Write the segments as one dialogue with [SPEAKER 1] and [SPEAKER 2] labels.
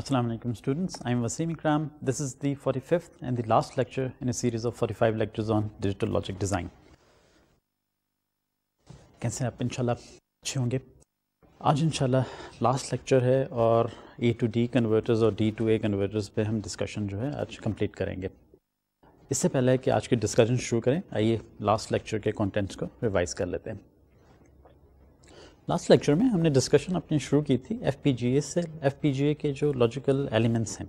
[SPEAKER 1] Assalamu alaikum students, I am Wasim Ikram. This is the 45th and the last lecture in a series of 45 lectures on digital logic design. कैसे आप इंशाल्लाह अच्छे होंगे आज इंशाल्लाह last lecture है और ए टू डी कन्वर्टर्स और डी टू ए कन्वर्टर्स पे हम डिस्कशन जो है आज कंप्लीट करेंगे इससे पहले कि आज के डिस्कशन शुरू करें आइए लास्ट लेक्चर के कंटेंट्स को रिवाइज कर लेते हैं लास्ट लेक्चर में हमने डिस्कशन अपनी शुरू की थी एफ से एफ के जो लॉजिकल एलिमेंट्स हैं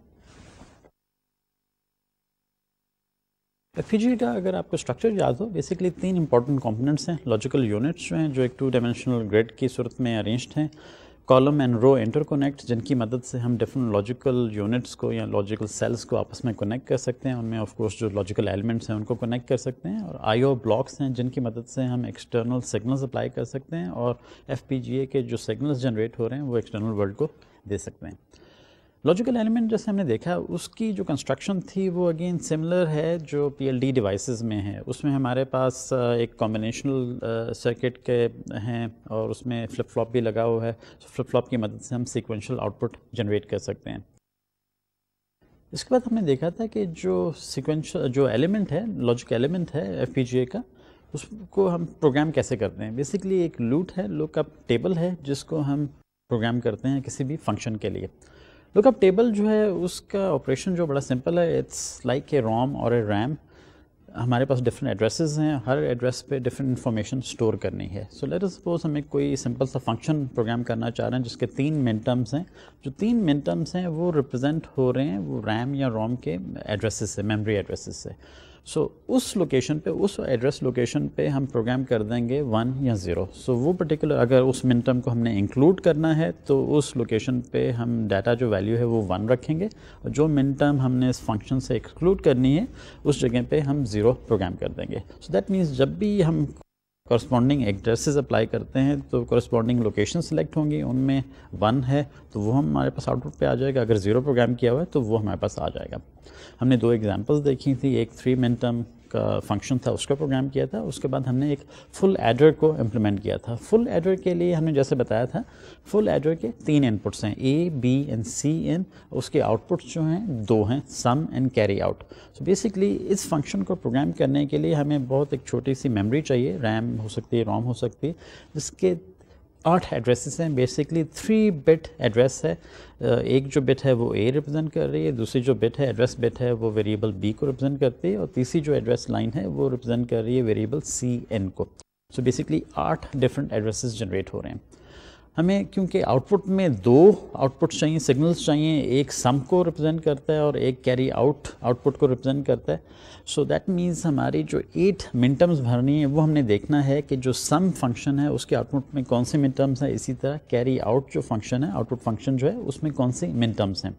[SPEAKER 1] एफ का अगर आपको स्ट्रक्चर याद हो बेसिकली तीन इंपॉर्टेंट कंपोनेंट्स हैं लॉजिकल यूनिट्स जो हैं जो एक टू डायमेंशनल ग्रेड की सूरत में अरेंज्ड हैं कॉलम एंड रो इंटरकोनेक्ट जिनकी मदद से हम डिफरेंट लॉजिकल यूनिट्स को या लॉजिकल सेल्स को आपस में कनेक्ट कर सकते हैं उनमें ऑफ कोर्स जो लॉजिकल एलिमेंट्स हैं उनको कनेक्ट कर सकते हैं और आईओ ब्लॉक्स हैं जिनकी मदद से हम एक्सटर्नल सिग्नल्स अप्लाई कर सकते हैं और एफपीजीए के जो सिग्नल्स जनरेट हो रहे हैं वो एक्सटर्नल वर्ल्ड को दे सकते हैं लॉजिकल एलिमेंट जैसे हमने देखा उसकी जो कंस्ट्रक्शन थी वो अगेन सिमिलर है जो पीएलडी डिवाइसेस में है उसमें हमारे पास एक कॉम्बिनेशनल सर्किट के हैं और उसमें फ्लिप फ्लॉप भी लगा हुआ है तो फ्लिप फ्लॉप की मदद से हम सिक्वेंशल आउटपुट जनरेट कर सकते हैं इसके बाद हमने देखा था कि जो सिक्वेंशल जो एलिमेंट है लॉजिक एलिमेंट है एफ का उसको हम प्रोग्राम कैसे करते हैं बेसिकली एक लूट है लुकअप टेबल है जिसको हम प्रोग्राम करते हैं किसी भी फंक्शन के लिए लुकअप टेबल जो है उसका ऑपरेशन जो बड़ा सिंपल है इट्स लाइक ए रोम और ए रैम हमारे पास डिफरेंट एड्रेसेस हैं हर एड्रेस पे डिफरेंट इन्फॉर्मेशन स्टोर करनी है सो लेट सपोज हमें कोई सिंपल सा फंक्शन प्रोग्राम करना चाह रहे हैं जिसके तीन मिन टर्म्स हैं जो तीन मिन टर्म्स हैं वो रिप्रेजेंट हो रहे हैं वो रैम या रोम के एड्रेसेस से मेमोरी एड्रेसेस से सो so, उस लोकेशन पे उस एड्रेस लोकेशन पे हम प्रोग्राम कर देंगे वन या ज़ीरो सो so, वो पर्टिकुलर अगर उस मिनटम को हमने इंक्लूड करना है तो उस लोकेशन पे हम डाटा जो वैल्यू है वो वन रखेंगे और जो मिनटम हमने इस फंक्शन से एक्सक्लूड करनी है उस जगह पे हम ज़ीरो प्रोग्राम कर देंगे सो दैट मीन्स जब भी हम करस्पॉन्डिंग एड्रेसेस अप्लाई करते हैं तो करस्पॉन्डिंग लोकेशन सेलेक्ट होंगी उनमें वन है तो वो हम हमारे पास आउटपुट पे आ जाएगा अगर ज़ीरो प्रोग्राम किया हुआ है तो वो हमारे पास आ जाएगा हमने दो एग्जांपल्स देखी थी एक थ्री मिनटम एक फंक्शन था उसका प्रोग्राम किया था उसके बाद हमने एक फुल एडर को इम्प्लीमेंट किया था फुल एडर के लिए हमने जैसे बताया था फुल एडर के तीन इनपुट्स हैं A B and C and उसके आउटपुट्स जो हैं दो हैं sum and carry out so basically इस फंक्शन को प्रोग्राम करने के लिए हमें बहुत एक छोटी सी मेमरी चाहिए रैम हो सकती है रोम हो सकती है जिसके आठ एड्रेसेस हैं बेसिकली थ्री बिट एड्रेस है एक जो बिट है वो ए रिप्रेजेंट कर रही है दूसरी जो बिट है एड्रेस बिट है वो वेरिएबल बी को रिप्रेजेंट करती है और तीसरी जो एड्रेस लाइन है वो रिप्रेजेंट कर रही है वेरिएबल सी एन को सो बेसिकली आठ डिफरेंट एड्रेसेस जनरेट हो रहे हैं हमें क्योंकि आउटपुट में दो आउटपुट चाहिए सिग्नल्स चाहिए एक सम को रिप्रेजेंट करता है और एक कैरी आउट आउटपुट को रिप्रेजेंट करता है सो दैट मींस हमारी जो एट मिनटर्म्स भरनी है वो हमने देखना है कि जो सम फंक्शन है उसके आउटपुट में कौन से मिनटर्म्स हैं इसी तरह कैरी आउट जो फंक्शन है आउटपुट फंक्शन जो है उसमें कौन से मिनटर्म्स हैं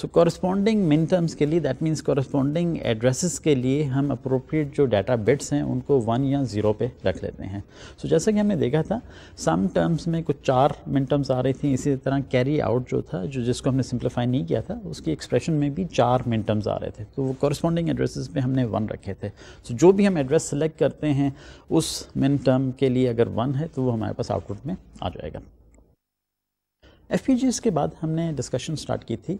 [SPEAKER 1] सो कॉरस्पॉन्डिंग मिन टर्म्स के लिए दैट मीन्स कॉरस्पॉन्डिंग एड्रेसेस के लिए हम अप्रोप्रिएट जो डाटा बिट्स हैं उनको वन या ज़ीरो पे रख लेते हैं सो so, जैसा कि हमने देखा था सम टर्म्स में कुछ चार मिन टर्म्स आ रही थी इसी तरह कैरी आउट जो था जो जिसको हमने सिंप्लीफाई नहीं किया था उसकी एक्सप्रेशन में भी चार मिन टर्म्स आ रहे थे तो वो कॉरस्पॉन्डिंग एड्रेसेस पे हमने वन रखे थे सो so, जो भी हम एड्रेस सेलेक्ट करते हैं उस मिन टर्म के लिए अगर वन है तो वो हमारे पास आउटपुट में आ जाएगा एफ के बाद हमने डिस्कशन स्टार्ट की थी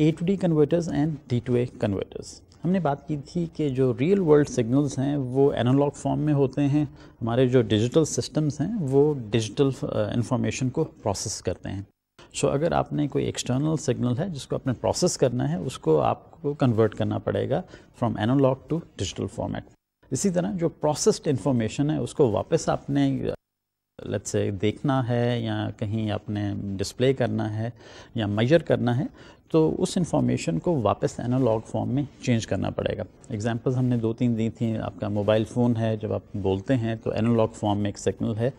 [SPEAKER 1] A to D converters and D to A converters हमने बात की थी कि जो रियल वर्ल्ड सिग्नल्स हैं वो एनालॉग फॉर्म में होते हैं हमारे जो डिजिटल सिस्टम्स हैं वो डिजिटल इंफॉर्मेशन uh, को प्रोसेस करते हैं सो so, अगर आपने कोई एक्सटर्नल सिग्नल है जिसको आपने प्रोसेस करना है उसको आपको कन्वर्ट करना पड़ेगा from analog to digital format इसी तरह जो प्रोसेस्ड इन्फॉर्मेशन है उसको वापस आपने लेट्स से देखना है या कहीं आपने डिस्प्ले करना है या मेजर करना है तो उस इंफॉर्मेशन को वापस एनालॉग फॉर्म में चेंज करना पड़ेगा एग्जांपल्स हमने दो तीन दी थी आपका मोबाइल फ़ोन है जब आप बोलते हैं तो एनालॉग फॉर्म में एक सिग्नल है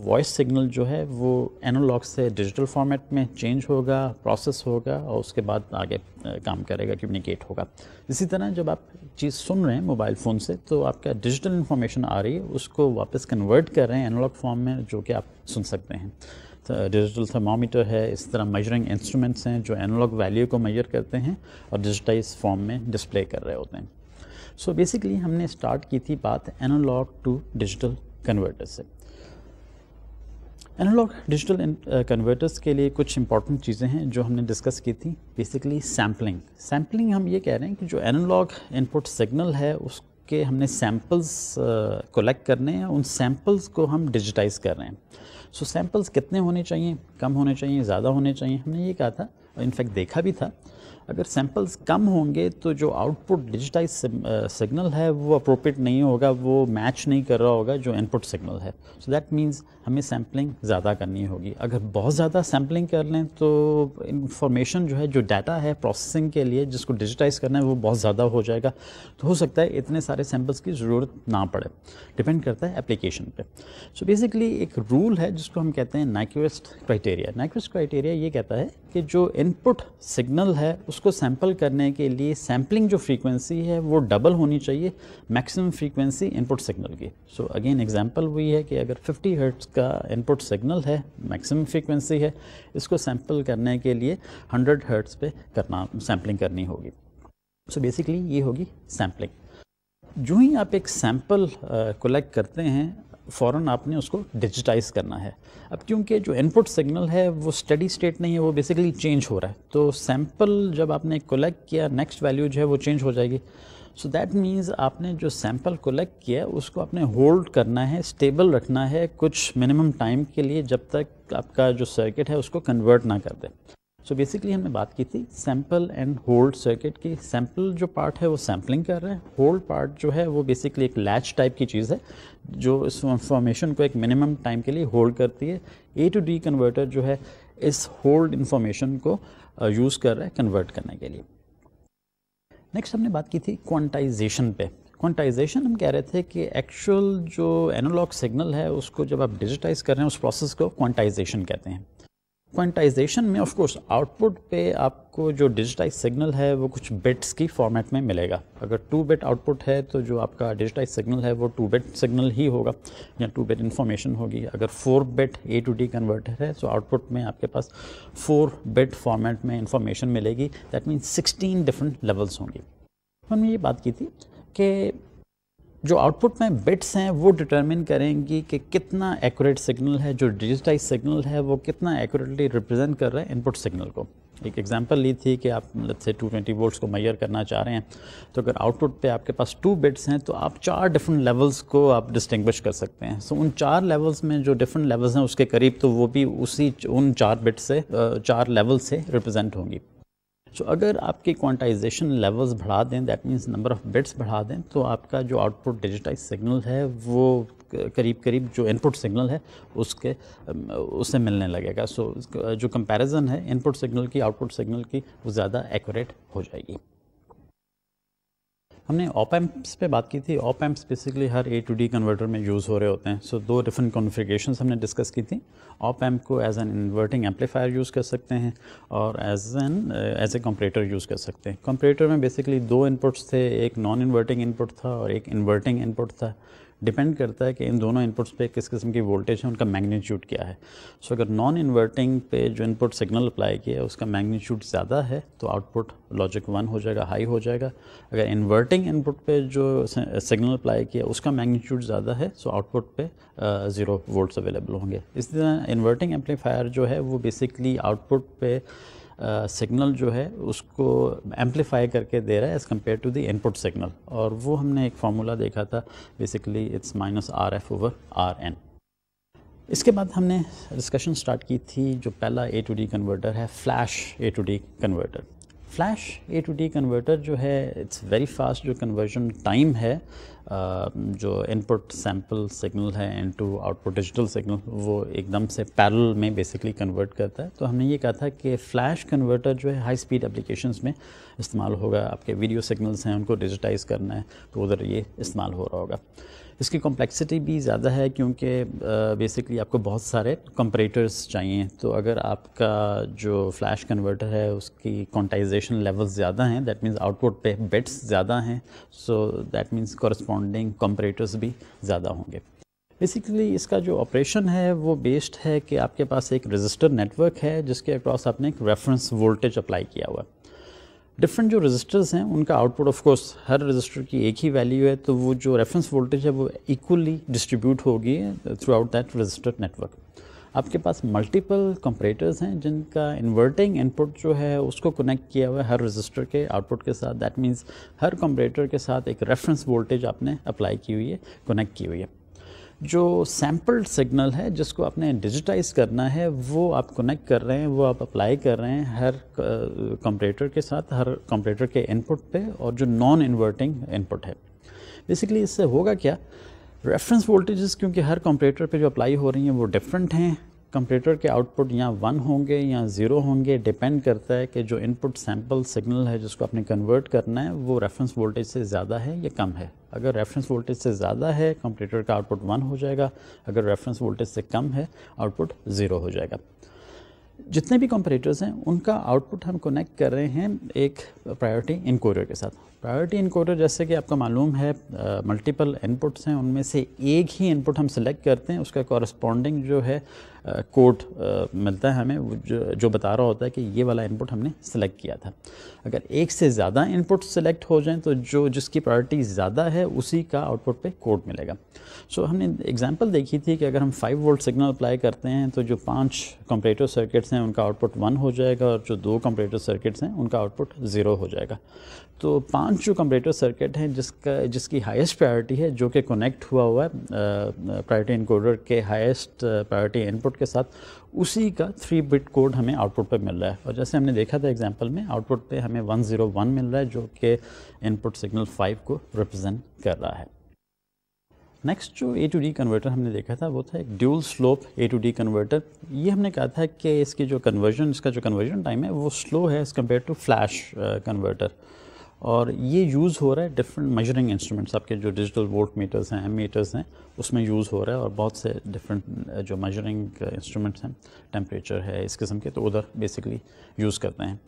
[SPEAKER 1] वॉइस सिग्नल जो है वो एनालॉग से डिजिटल फॉर्मेट में चेंज होगा प्रोसेस होगा और उसके बाद आगे काम करेगा कम्युनिकेट होगा इसी तरह जब आप चीज़ सुन रहे हैं मोबाइल फ़ोन से तो आपका डिजिटल इन्फॉर्मेशन आ रही है उसको वापस कन्वर्ट कर रहे हैं एनालॉग फॉर्म में जो कि आप सुन सकते हैं डिजिटल थर्मामीटर है इस तरह मेजरिंग इंस्ट्रूमेंट्स हैं जो एनालॉग वैल्यू को मेजर करते हैं और डिजिटाइज फॉर्म में डिस्प्ले कर रहे होते हैं सो so बेसिकली हमने स्टार्ट की थी बात एनालॉग टू डिजिटल कन्वर्टर से एनालॉग डिजिटल कन्वर्टर्स के लिए कुछ इंपॉर्टेंट चीज़ें हैं जो हमने डिस्कस की थी बेसिकली सैम्पलिंग सैम्पलिंग हम ये कह रहे हैं कि जो एनालॉग इनपुट सिग्नल है उस के हमने सैम्पल्स कलेक्ट uh, करने हैं उन सैम्पल्स को हम डिजिटाइज कर रहे हैं सो so, सैम्पल्स कितने होने चाहिए कम होने चाहिए ज़्यादा होने चाहिए हमने ये कहा था और इनफैक्ट देखा भी था अगर सैंपल्स कम होंगे तो जो आउटपुट डिजिटाइज सिग्नल है वो अप्रोप्रिएट नहीं होगा वो मैच नहीं कर रहा होगा जो इनपुट सिग्नल है सो दैट मीन्स हमें सैम्पलिंग ज़्यादा करनी होगी अगर बहुत ज़्यादा सैम्पलिंग कर लें तो इन्फॉर्मेशन जो है जो डाटा है प्रोसेसिंग के लिए जिसको डिजिटाइज करना है वो बहुत ज़्यादा हो जाएगा तो हो सकता है इतने सारे सैम्पल्स की ज़रूरत ना पड़े डिपेंड करता है एप्लीकेशन पर सो बेसिकली एक रूल है जिसको हम कहते हैं नाइक्वेस्ट क्राइटेरिया नाइक्वेस्ट क्राइटेरिया ये कहता है कि जो इनपुट सिग्नल है उसको सैंपल करने के लिए सैम्पलिंग जो फ्रीक्वेंसी है वो डबल होनी चाहिए मैक्सिमम फ्रीक्वेंसी इनपुट सिग्नल की सो अगेन एग्जांपल हुई है कि अगर 50 हर्ट्स का इनपुट सिग्नल है मैक्सिमम फ्रीक्वेंसी है इसको सैंपल करने के लिए 100 हर्ट्स पे करना सैम्पलिंग करनी होगी सो so बेसिकली ये होगी सैम्पलिंग जो ही आप एक सैम्पल कोलेक्ट करते हैं फ़ौर आपने उसको डिजिटाइज करना है अब क्योंकि जो इनपुट सिग्नल है वो स्टडी स्टेट नहीं है वो बेसिकली चेंज हो रहा है तो सैम्पल जब आपने कलेक्ट किया नेक्स्ट वैल्यू जो है वो चेंज हो जाएगी सो दैट मीन्स आपने जो सैम्पल कलेक्ट किया उसको आपने होल्ड करना है स्टेबल रखना है कुछ मिनिमम टाइम के लिए जब तक आपका जो सर्किट है उसको कन्वर्ट ना कर दे सो बेसिकली हमने बात की थी सैम्पल एंड होल्ड सर्किट की सैम्पल जो पार्ट है वो सैम्पलिंग कर रहे हैं होल्ड पार्ट जो है वो बेसिकली एक लैच टाइप की चीज़ है जो इस इंफॉर्मेशन को एक मिनिमम टाइम के लिए होल्ड करती है ए टू डी कन्वर्टर जो है इस होल्ड इन्फॉर्मेशन को यूज़ कर रहा है कन्वर्ट करने के लिए नेक्स्ट हमने बात की थी क्वांटाइजेशन पे क्वांटाइजेशन हम कह रहे थे कि एक्चुअल जो एनालॉग सिग्नल है उसको जब आप डिजिटाइज कर रहे हैं उस प्रोसेस को क्वांटाइजेशन कहते हैं क्वांटाइजेशन में ऑफकोर्स आउटपुट पे आपको जो डिजिटाइज सिग्नल है वो कुछ बिट्स की फॉर्मेट में मिलेगा अगर टू बिट आउटपुट है तो जो आपका डिजिटाइज सिग्नल है वो टू बिट सिग्नल ही होगा या टू बिट इन्फॉर्मेशन होगी अगर four bit A to D converter है तो आउटपुट में आपके पास फोर बिट फॉर्मेट में इंफॉर्मेशन मिलेगी that means sixteen different levels होंगी हमने ये बात की थी कि जो आउटपुट में बिट्स हैं वो डिटरमिन करेंगी कि कितना एक्यूरेट सिग्नल है जो डिजिटाइज सिग्नल है वो कितना एक्यूरेटली रिप्रेजेंट कर रहा है इनपुट सिग्नल को एक एग्जांपल ली थी कि आप लेट्स से 220 ट्वेंटी वोल्ट्स को मैयर करना चाह रहे हैं तो अगर आउटपुट पे आपके पास टू बिट्स हैं तो आप चार डिफरेंट लेवल्स को आप डिस्टिंग्विश कर सकते हैं सो so, उन चार लेवल्स में जो डिफरेंट लेवल्स हैं उसके करीब तो वो भी उसी उन चार बिट से चार लेवल से रिप्रेजेंट होंगी सो अगर आपके क्वांटाइजेशन लेवल्स बढ़ा दें that means number of bits बढ़ा दें तो आपका जो आउटपुट डिजिटाइज सिग्नल है वो करीब करीब जो इनपुट सिग्नल है उसके उससे मिलने लगेगा सो so, जो कंपैरिजन है इनपुट सिग्नल की आउटपुट सिग्नल की वो ज़्यादा एक्यूरेट हो जाएगी हमने ऑप एम्प्स पे बात की थी ऑप एम्प्स बेसिकली हर ए टू डी कन्वर्टर में यूज़ हो रहे होते हैं सो so, दो डिफरेंट कॉन्फ़िगरेशंस हमने डिस्कस की थी ऑप एम्प को as an inverting amplifier use कर सकते हैं और as an as a comparator use कर सकते हैं कंपरेटर में बेसिकली दो इनपुट्स थे एक नॉन इन्वर्टिंग इनपुट था और एक इन्वर्टिंग इनपुट था डिपेंड करता है कि इन दोनों इनपुट्स पे किस किस्म की वोल्टेज है उनका मैग्नीट्यूड क्या है सो so, अगर नॉन इन्वर्टिंग पे जो इनपुट सिग्नल अप्लाई किया है उसका मैग्नीट्यूड ज़्यादा है तो आउटपुट लॉजिक वन हो जाएगा हाई हो जाएगा अगर इन्वर्टिंग इनपुट पे जो सिग्नल अप्लाई किया उसका मैग्नीट्यूड ज़्यादा है सो so आउटपुट पे ज़ीरो वोल्ट्स अवेलेबल होंगे इसी तरह इन्वर्टिंग एम्पलीफायर जो है वो बेसिकली आउटपुट पे सिग्नल जो है उसको एम्पलीफाई करके दे रहा है as compared to the input signal और वो हमने एक फार्मूला देखा था basically it's minus R F over R N इसके बाद हमने डिस्कशन स्टार्ट की थी जो पहला ए टू डी कन्वर्टर है flash A to D converter flash A to D converter जो है इट्स वेरी फास्ट जो कन्वर्जन टाइम है जो इनपुट सैम्पल सिग्नल है into output digital signal वो एकदम से पैरल में बेसिकली कन्वर्ट करता है तो हमने ये कहा था कि फ़्लैश कन्वर्टर जो है हाई स्पीड एप्लीकेशंस में इस्तेमाल होगा आपके वीडियो सिग्नल्स हैं उनको डिजिटाइज करना है तो उधर ये इस्तेमाल हो रहा होगा इसकी कॉम्प्लेक्सिटी भी ज़्यादा है क्योंकि बेसिकली आपको बहुत सारे कंपरेटर्स चाहिए तो अगर आपका जो फ्लैश कन्वर्टर है उसकी क्वांटाइजेशन लेवल ज़्यादा हैं दैट मीन्स आउटपुट पे बिट्स ज़्यादा हैं so that means corresponding comparators भी ज़्यादा होंगे बेसिकली इसका जो ऑपरेशन है वो बेस्ड है कि आपके पास एक रजिस्टर नेटवर्क है जिसके अक्रॉस आपने एक रेफरेंस वोल्टेज अप्लाई किया हुआ है डिफरेंट जो रजिस्टर्स हैं उनका आउटपुट ऑफ कोर्स हर रजिस्टर की एक ही वैल्यू है तो वो जो रेफरेंस वोल्टेज है वो इक्वली डिस्ट्रीब्यूट होगी throughout that resistor network आपके पास मल्टीपल कंपरेटर्स हैं जिनका इन्वर्टिंग इनपुट जो है उसको कनेक्ट किया हुआ है हर रजिस्टर के आउटपुट के साथ दैट मीन्स हर कंपरेटर के साथ एक रेफरेंस वोल्टेज आपने अप्लाई की हुई है कनेक्ट की हुई है जो सैम्पल सिग्नल है जिसको आपने डिजिटाइज करना है वो आप कनेक्ट कर रहे हैं वो आप अप्लाई कर रहे हैं हर कंप्यूटर के साथ हर कंप्यूटर के इनपुट पे और जो नॉन इन्वर्टिंग इनपुट है बेसिकली इससे होगा क्या रेफरेंस वोल्टेजेस क्योंकि हर कंप्यूटर पे जो अप्लाई हो रही हैं वो डिफरेंट हैं कंप्यूटर के आउटपुट या वन होंगे या ज़ीरो होंगे डिपेंड करता है कि जो इनपुट सैम्पल सिग्नल है जिसको आपने कन्वर्ट करना है वो रेफरेंस वोल्टेज से ज़्यादा है या कम है अगर रेफरेंस वोल्टेज से ज़्यादा है कंप्यूटर का आउटपुट वन हो जाएगा अगर रेफरेंस वोल्टेज से कम है आउटपुट ज़ीरो हो जाएगा जितने भी कंपरेटर्स हैं उनका आउटपुट हम कनेक्ट कर रहे हैं एक प्रायोरिटी इनकोरियर के साथ प्रायोरिटी इनकोडर जैसे कि आपका मालूम है मल्टीपल इनपुट्स हैं उनमें से एक ही इनपुट हम सिलेक्ट करते हैं उसका कॉरस्पॉन्डिंग जो है कोड uh, मिलता है हमें जो, जो बता रहा होता है कि ये वाला इनपुट हमने सेलेक्ट किया था अगर एक से ज़्यादा इनपुट सेलेक्ट हो जाएं तो जो जिसकी प्रायोरिटी ज़्यादा है उसी का आउटपुट पे कोड मिलेगा सो so, हमने एग्जांपल देखी थी कि अगर हम 5 वोल्ट सिग्नल अप्लाई करते हैं तो जो पांच कंपरेटर सर्किट्स हैं उनका आउटपुट वन हो जाएगा और जो दो कंपरेटर सर्किट्स हैं उनका आउटपुट ज़ीरो हो जाएगा तो पांच जो कंपेरेटर सर्किट हैं जिसका जिसकी हाईएस्ट प्रायोरिटी है जो कि कनेक्ट हुआ हुआ है प्रायोरिटी इनकोडर के हाईएस्ट प्रायोरिटी इनपुट के साथ उसी का थ्री बिट कोड हमें आउटपुट पर मिल रहा है और जैसे हमने देखा था एग्जांपल में आउटपुट पे हमें 101 मिल रहा है जो कि इनपुट सिग्नल फाइव को रिप्रजेंट कर रहा है नेक्स्ट जो ए टू डी कन्वर्टर हमने देखा था वो था एक dual slope A to D converter ये हमने कहा था कि इसकी जो कन्वर्जन इसका जो कन्वर्जन टाइम है वो स्लो है as compared to flash converter और ये यूज़ हो रहा है डिफरेंट मेजरिंग इंस्ट्रूमेंट्स आपके जो डिजिटल वोल्ट मीटर्स हैं एम मीटर्स हैं उसमें यूज़ हो रहा है और बहुत से डिफरेंट जो मेजरिंग इंस्ट्रूमेंट्स हैं टेम्परेचर है इस किस्म के तो उधर बेसिकली यूज़ करते हैं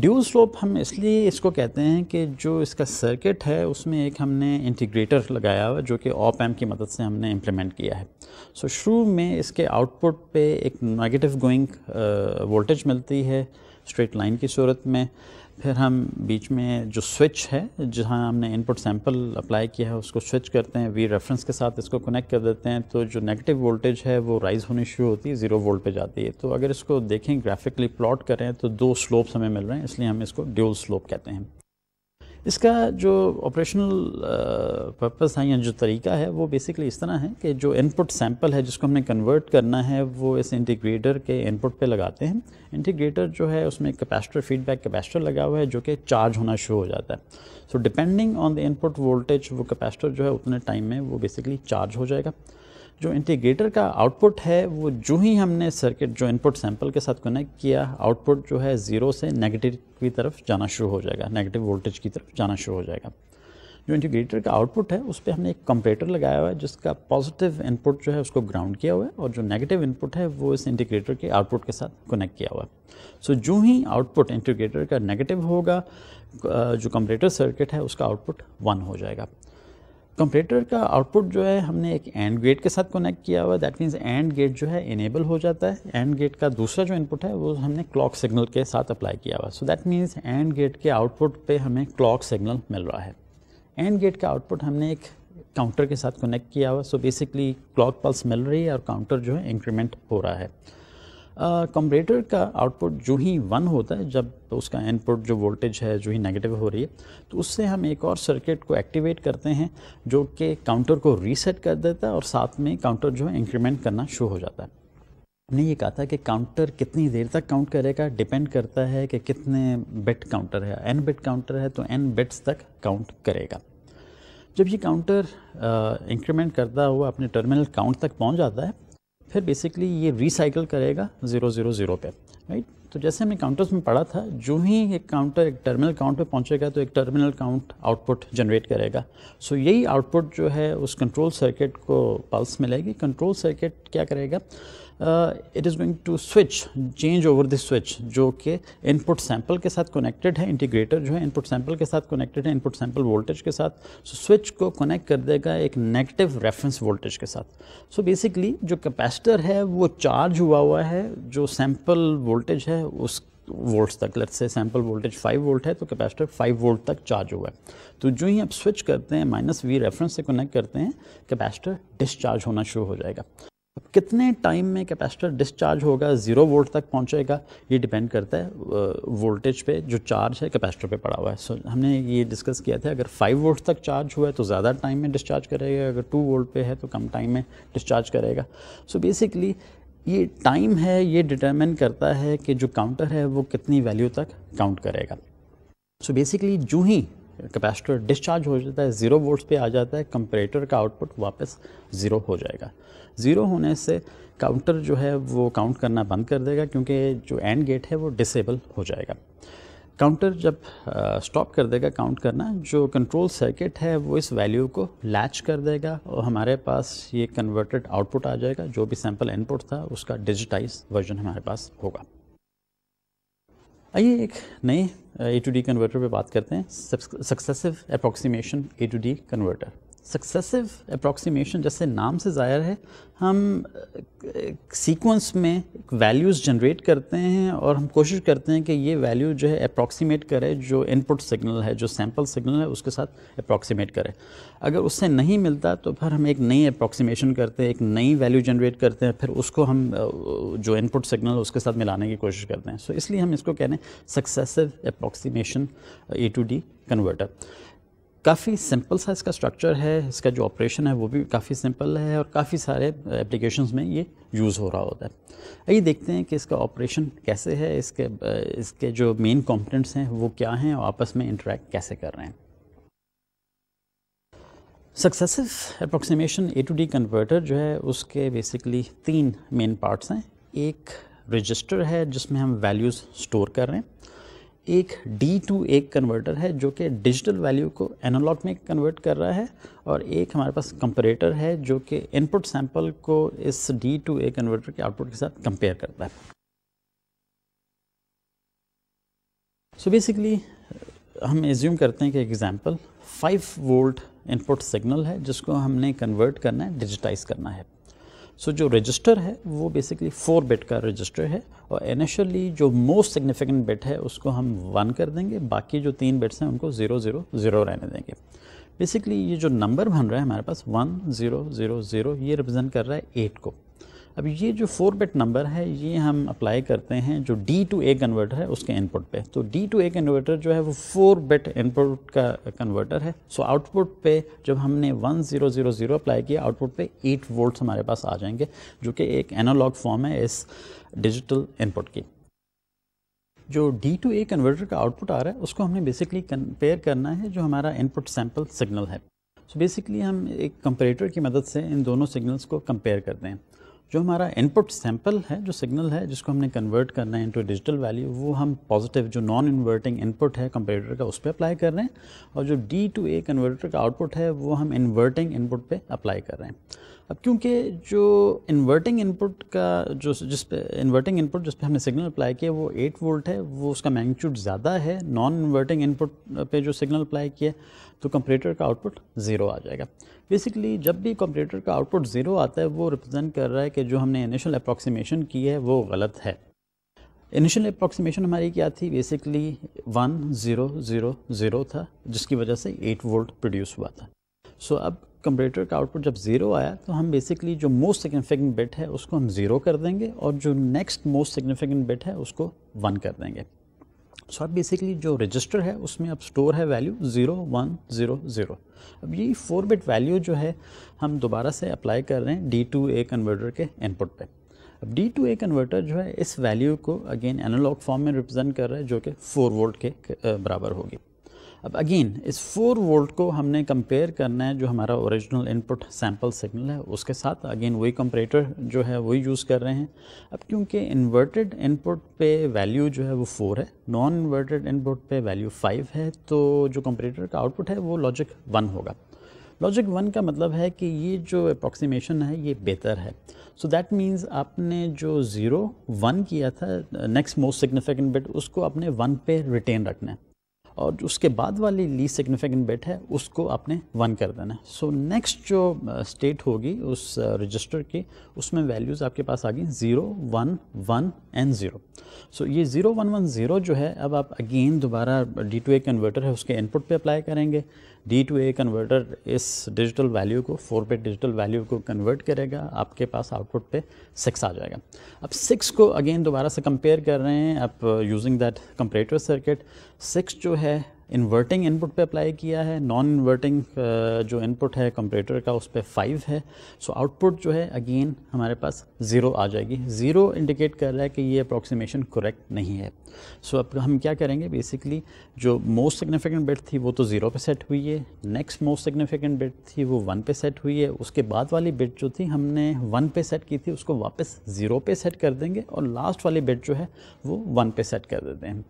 [SPEAKER 1] ड्यू स्लोप हम इसलिए इसको कहते हैं कि जो इसका सर्किट है उसमें एक हमने इंटीग्रेटर लगाया हुआ जो कि ऑप एम की मदद से हमने इम्प्लीमेंट किया है सो so, शुरू में इसके आउटपुट पे एक नेगेटिव गोइंग वोल्टेज मिलती है स्ट्रेट लाइन की सूरत में फिर हम बीच में जो स्विच है जहाँ हमने इनपुट सैंपल अप्लाई किया है उसको स्विच करते हैं वी रेफरेंस के साथ इसको कनेक्ट कर देते हैं तो जो नेगेटिव वोल्टेज है वो राइज़ होनी शुरू होती है ज़ीरो वोल्ट पे जाती है तो अगर इसको देखें ग्राफिकली प्लॉट करें तो दो स्लोप्स हमें मिल रहे हैं इसलिए हम इसको ड्यूल स्लोप कहते हैं इसका जो ऑपरेशनल पर्पस uh, है या जो तरीका है वो बेसिकली इस तरह है कि जो इनपुट सैम्पल है जिसको हमने कन्वर्ट करना है वो इस इंटीग्रेटर के इनपुट पे लगाते हैं इंटीग्रेटर जो है उसमें कैपेसिटर फीडबैक कैपेसिटर लगा हुआ है जो कि चार्ज होना शुरू हो जाता है so depending on the input voltage वो कैपेसिटर जो है उतने टाइम में वो बेसिकली चार्ज हो जाएगा जो इंटीग्रेटर का आउटपुट है वो जो ही हमने सर्किट जो इनपुट सैंपल के साथ कनेक्ट किया आउटपुट जो है ज़ीरो से नेगेटिव की तरफ जाना शुरू हो जाएगा नेगेटिव वोल्टेज की तरफ जाना शुरू हो जाएगा जो इंटीग्रेटर का आउटपुट है उस पर हमने एक कंपेटर लगाया हुआ है जिसका पॉजिटिव इनपुट जो है उसको ग्राउंड किया हुआ है और जो नेगेटिव इनपुट है वो इस इंटीग्रेटर के आउटपुट के साथ कनेक्ट किया हुआ है सो जो ही आउटपुट इंटीग्रेटर का नेगेटिव होगा जो कंपेटर सर्किट है उसका आउटपुट वन हो जाएगा कंपेटर का आउटपुट जो है हमने एक एंड गेट के साथ कनेक्ट किया हुआ दैट मीन्स एंड गेट जो है इनेबल हो जाता है एंड गेट का दूसरा जो इनपुट है वो हमने क्लॉक सिग्नल के साथ अप्लाई किया हुआ so that means AND gate के आउटपुट पे हमें क्लॉक सिग्नल मिल रहा है एंड गेट का आउटपुट हमने एक काउंटर के साथ कनेक्ट किया हुआ सो बेसिकली क्लॉक पल्स मिल रही है और काउंटर जो है इंक्रीमेंट हो रहा है कंपरेटर का आउटपुट जो ही वन होता है जब तो उसका इनपुट जो वोल्टेज है जो ही नेगेटिव हो रही है तो उससे हम एक और सर्किट को एक्टिवेट करते हैं जो कि काउंटर को रीसेट कर देता है और साथ में काउंटर जो है इंक्रीमेंट करना शुरू हो जाता है हमने ये कहा था कि काउंटर कितनी देर तक काउंट करेगा डिपेंड करता है कि कितने बिट काउंटर है एन बिट काउंटर है तो एन बिट्स तक काउंट करेगा जब ये काउंटर इंक्रीमेंट करता हुआ अपने टर्मिनल काउंट तक पहुंच जाता है फिर बेसिकली ये रिसाइकिल करेगा ज़ीरो ज़ीरो ज़ीरो पे राइट तो जैसे हमने काउंटर्स में पढ़ा था जो ही एक काउंटर एक टर्मिनल काउंट पे पहुंचेगा तो एक टर्मिनल काउंट आउटपुट जनरेट करेगा सो so, यही आउटपुट जो है उस कंट्रोल सर्किट को पल्स मिलेगी कंट्रोल सर्किट क्या करेगा it is going to switch change over this switch जो कि इनपुट सैंपल के साथ कनेक्टेड है इंटीग्रेटर जो है इनपुट सैंपल के साथ कनेक्टेड है इनपुट सैंपल वोल्टेज के साथ सो so, स्विच को कनेक्ट कर देगा एक नेगेटिव रेफरेंस वोल्टेज के साथ सो so, बेसिकली जो कैपेसिटर है वो चार्ज हुआ हुआ है जो सैंपल वोल्टेज है उस वोल्ट तक लेट से सैंपल वोल्टेज 5 वोल्ट है तो कैपेसिटर 5 वोल्ट तक चार्ज हुआ है तो जो ही आप स्विच करते हैं माइनस वी रेफरेंस से कनेक्ट करते हैं कैपेसिटर डिस्चार्ज होना शुरू हो जाएगा अब कितने टाइम में कैपेसिटर डिस्चार्ज होगा ज़ीरो वोल्ट तक पहुंचेगा ये डिपेंड करता है वोल्टेज पे जो चार्ज है कैपेसिटर पे पड़ा हुआ है सो so, हमने ये डिस्कस किया था अगर फाइव वोल्ट तक चार्ज हुआ है तो ज़्यादा टाइम में डिस्चार्ज करेगा अगर टू वोल्ट पे है तो कम टाइम में डिस्चार्ज करेगा सो so, बेसिकली ये टाइम है ये डिटर्मिन करता है कि जो काउंटर है वो कितनी वैल्यू तक काउंट करेगा सो बेसिकली जू ही कैपेसिटर डिस्चार्ज हो जाता है ज़ीरो वोल्ट्स पे आ जाता है कंपरेटर का आउटपुट वापस ज़ीरो हो जाएगा ज़ीरो होने से काउंटर जो है वो काउंट करना बंद कर देगा क्योंकि जो एंड गेट है वो डिसेबल हो जाएगा काउंटर जब स्टॉप कर देगा काउंट करना जो कंट्रोल सर्किट है वो इस वैल्यू को लैच कर देगा और हमारे पास ये कन्वर्टेड आउटपुट आ जाएगा जो भी सैम्पल इनपुट था उसका डिजिटाइज वर्जन हमारे पास होगा आइए एक नए ए टू डी कन्वर्टर पर बात करते हैं successive approximation A to D converter successive approximation जैसे नाम से ज़ाहिर है हम सीक्वेंस में वैल्यूज़ जनरेट करते हैं और हम कोशिश करते हैं कि ये वैल्यू जो है अप्रोक्सीमेट करे जो इनपुट सिग्नल है जो सैम्पल सिग्नल है उसके साथ अप्रोक्सीमेट करे अगर उससे नहीं मिलता तो फिर हम एक नई अप्रोक्सीमेशन करते हैं एक नई वैल्यू जनरेट करते हैं फिर उसको हम जो इनपुट सिग्नल है उसके साथ मिलाने की कोशिश करते हैं सो so, इसलिए हम इसको कह रहे हैं successive approximation A to D converter काफ़ी सिंपल सा इसका स्ट्रक्चर है इसका जो ऑपरेशन है वो भी काफ़ी सिंपल है और काफ़ी सारे एप्लीकेशन में ये यूज़ हो रहा होता है आइए देखते हैं कि इसका ऑपरेशन कैसे है इसके इसके जो मेन कॉम्पोनेंट्स हैं वो क्या हैं और आपस में इंटरेक्ट कैसे कर रहे हैं successive approximation A to D converter जो है उसके बेसिकली तीन मेन पार्ट्स हैं एक रजिस्टर है जिसमें हम वैल्यूज़ स्टोर कर रहे हैं एक डी टू एक कन्वर्टर है जो कि डिजिटल वैल्यू को एनालॉग में कन्वर्ट कर रहा है और एक हमारे पास कंपरेटर है जो कि इनपुट सैंपल को इस डी टू ए कन्वर्टर के आउटपुट के साथ कंपेयर करता है सो so बेसिकली हम एज्यूम करते हैं कि एग्जांपल 5 वोल्ट इनपुट सिग्नल है जिसको हमने कन्वर्ट करना है डिजिटाइज करना है सो so, जो रजिस्टर है वो बेसिकली फोर बेड का रजिस्टर है और इनिशियली जो मोस्ट सिग्निफिकेंट बेड है उसको हम वन कर देंगे बाकी जो तीन बेड्स हैं उनको ज़ीरो ज़ीरो ज़ीरो रहने देंगे बेसिकली ये जो नंबर बन रहा है हमारे पास वन ज़ीरो ज़ीरो ज़ीरो ये रिप्रेजेंट कर रहा है एट को अब ये जो फोर बिट नंबर है ये हम अप्लाई करते हैं जो डी टू ए कन्वर्टर है उसके इनपुट पे तो डी टू ए कन्वर्टर जो है वो फोर बिट इनपुट का कन्वर्टर है सो आउटपुट पे जब हमने one zero zero zero apply किया आउटपुट पे एट वोल्ट हमारे पास आ जाएंगे जो कि एक एनालॉग फॉर्म है इस डिजिटल इनपुट की जो डी टू ए कन्वर्टर का आउटपुट आ रहा है उसको हमने बेसिकली कंपेयर करना है जो हमारा इनपुट सैम्पल सिग्नल है सो so बेसिकली हम एक कंपेरेटर की मदद से इन दोनों सिग्नल्स को कंपेयर करते हैं जो हमारा इनपुट सैम्पल है जो सिग्नल है जिसको हमने कन्वर्ट करना है इनटू डिजिटल वैल्यू वो हम पॉजिटिव जो नॉन इन्वर्टिंग इनपुट है कंप्यूटर का उस पर अप्लाई कर रहे हैं और जो डी टू ए कन्वर्टर का आउटपुट है वो हम इन्वर्टिंग इनपुट पे अप्लाई कर रहे हैं अब क्योंकि जो इन्वर्टिंग इनपुट का जो जिस पे इन्वर्टिंग इनपुट जिस पे हमने सिग्नल अप्लाई किया वो एट वोल्ट है वो उसका मैग्नीट्यूड ज़्यादा है नॉन इन्वर्टिंग इनपुट पे जो सिग्नल अप्लाई किया तो कंप्यूटर का आउटपुट ज़ीरो आ जाएगा बेसिकली जब भी कंप्यूटर का आउटपुट ज़ीरो आता है वो रिप्रेजेंट कर रहा है कि जो हमने इनिशियल अप्रॉक्सीमेशन की है वो गलत है इनिशियल अप्रॉक्सीमेशन हमारी क्या थी basically one zero zero zero था जिसकी वजह से एट वोल्ट प्रोड्यूस हुआ था सो so, अब कंप्यूटर का आउटपुट जब ज़ीरो आया तो हम बेसिकली जो मोस्ट सिग्निफिकेंट बिट है उसको हम ज़ीरो कर देंगे और जो नेक्स्ट मोस्ट सिग्निफिकेंट बिट है उसको वन कर देंगे सो so, आप बेसिकली जो रजिस्टर है उसमें अब स्टोर है value zero one zero zero अब ये फोर बिट वैल्यू जो है हम दोबारा से अप्लाई कर रहे हैं डी टू ए कन्वर्टर के इनपुट पे अब डी टू ए कन्वर्टर जो है इस वैल्यू को अगेन एनालॉग फॉर्म में रिप्रेजेंट कर रहा है जो कि फोर वोल्ट के बराबर होगी अब अगेन इस फोर वोल्ट को हमने कंपेयर करना है जो हमारा ओरिजिनल इनपुट सैम्पल सिग्नल है उसके साथ अगेन वही कंपरेटर जो है वही यूज़ कर रहे हैं अब क्योंकि इन्वर्टेड इनपुट पे वैल्यू जो है वो फोर है नॉन इन्वर्टेड इनपुट पे वैल्यू फाइव है तो जो कंपरेटर का आउटपुट है वो लॉजिक वन होगा लॉजिक वन का मतलब है कि ये जो अप्रॉक्सीमेशन है ये बेहतर है सो दैट मीन्स आपने जो ज़ीरो वन किया था नेक्स्ट मोस्ट सिग्निफिकेंट बिट उसको अपने वन पे रिटेन रखना है और उसके बाद वाली लीस्ट सिग्निफिकेंट बिट है उसको आपने वन कर देना है सो नेक्स्ट जो स्टेट uh, होगी उस रजिस्टर uh, की उसमें वैल्यूज़ आपके पास आ गई zero one one and zero so ये ज़ीरो वन वन ज़ीरो जो है अब आप अगेन दोबारा डी टू ए कन्वर्टर है उसके इनपुट पे अप्लाई करेंगे डी टू ए कन्वर्टर इस डिजिटल वैल्यू को फोर पे डिजिटल वैल्यू को कन्वर्ट करेगा आपके पास आउटपुट पे सिक्स आ जाएगा अब सिक्स को अगेन दोबारा से कंपेयर कर रहे हैं आप using that comparator circuit six जो है इन्वर्टिंग इनपुट पे अप्लाई किया है नॉन इन्वर्टिंग uh, जो इनपुट है कंप्यूटर का उस पर फाइव है सो so आउटपुट जो है अगेन हमारे पास ज़ीरो आ जाएगी ज़ीरो इंडिकेट कर रहा है कि ये अप्रॉक्सीमेशन करेक्ट नहीं है सो so अब हम क्या करेंगे बेसिकली जो मोस्ट सिग्निफिकेंट बिट थी वो तो ज़ीरो पे सेट हुई है नेक्स्ट मोस्ट सिग्निफिकेंट बिट थी वो वन पे सेट हुई है उसके बाद वाली बिट जो थी हमने वन पे सेट की थी उसको वापस ज़ीरो पे सेट कर देंगे और लास्ट वाली बिट जो है वो वन पे सेट कर देते हैं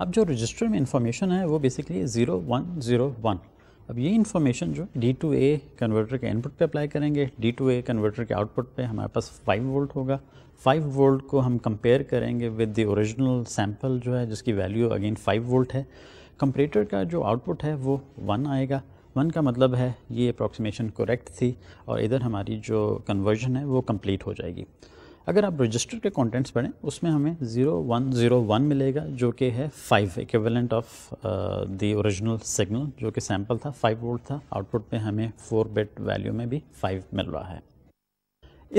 [SPEAKER 1] अब जो रजिस्टर में इंफॉर्मेशन है वो basically zero one zero one अब ये इन्फॉर्मेशन जो डी टू ए कन्वर्टर के इनपुट पे अप्लाई करेंगे डी टू ए कन्वर्टर के आउटपुट पे हमारे पास 5 वोल्ट होगा 5 वोल्ट को हम कंपेयर करेंगे विद द ओरिजिनल सैम्पल जो है जिसकी वैल्यू अगेन 5 वोल्ट है कंपरेटर का जो आउटपुट है वो वन आएगा वन का मतलब है ये अप्रॉक्सीमेशन करेक्ट थी और इधर हमारी जो कन्वर्जन है वो कम्प्लीट हो जाएगी अगर आप रजिस्टर के कंटेंट्स पढ़ें उसमें हमें 0101 मिलेगा जो कि है 5 equivalent of the original signal जो कि सैम्पल था 5 वोल्ट था आउटपुट पे हमें 4 बिट वैल्यू में भी 5 मिल रहा है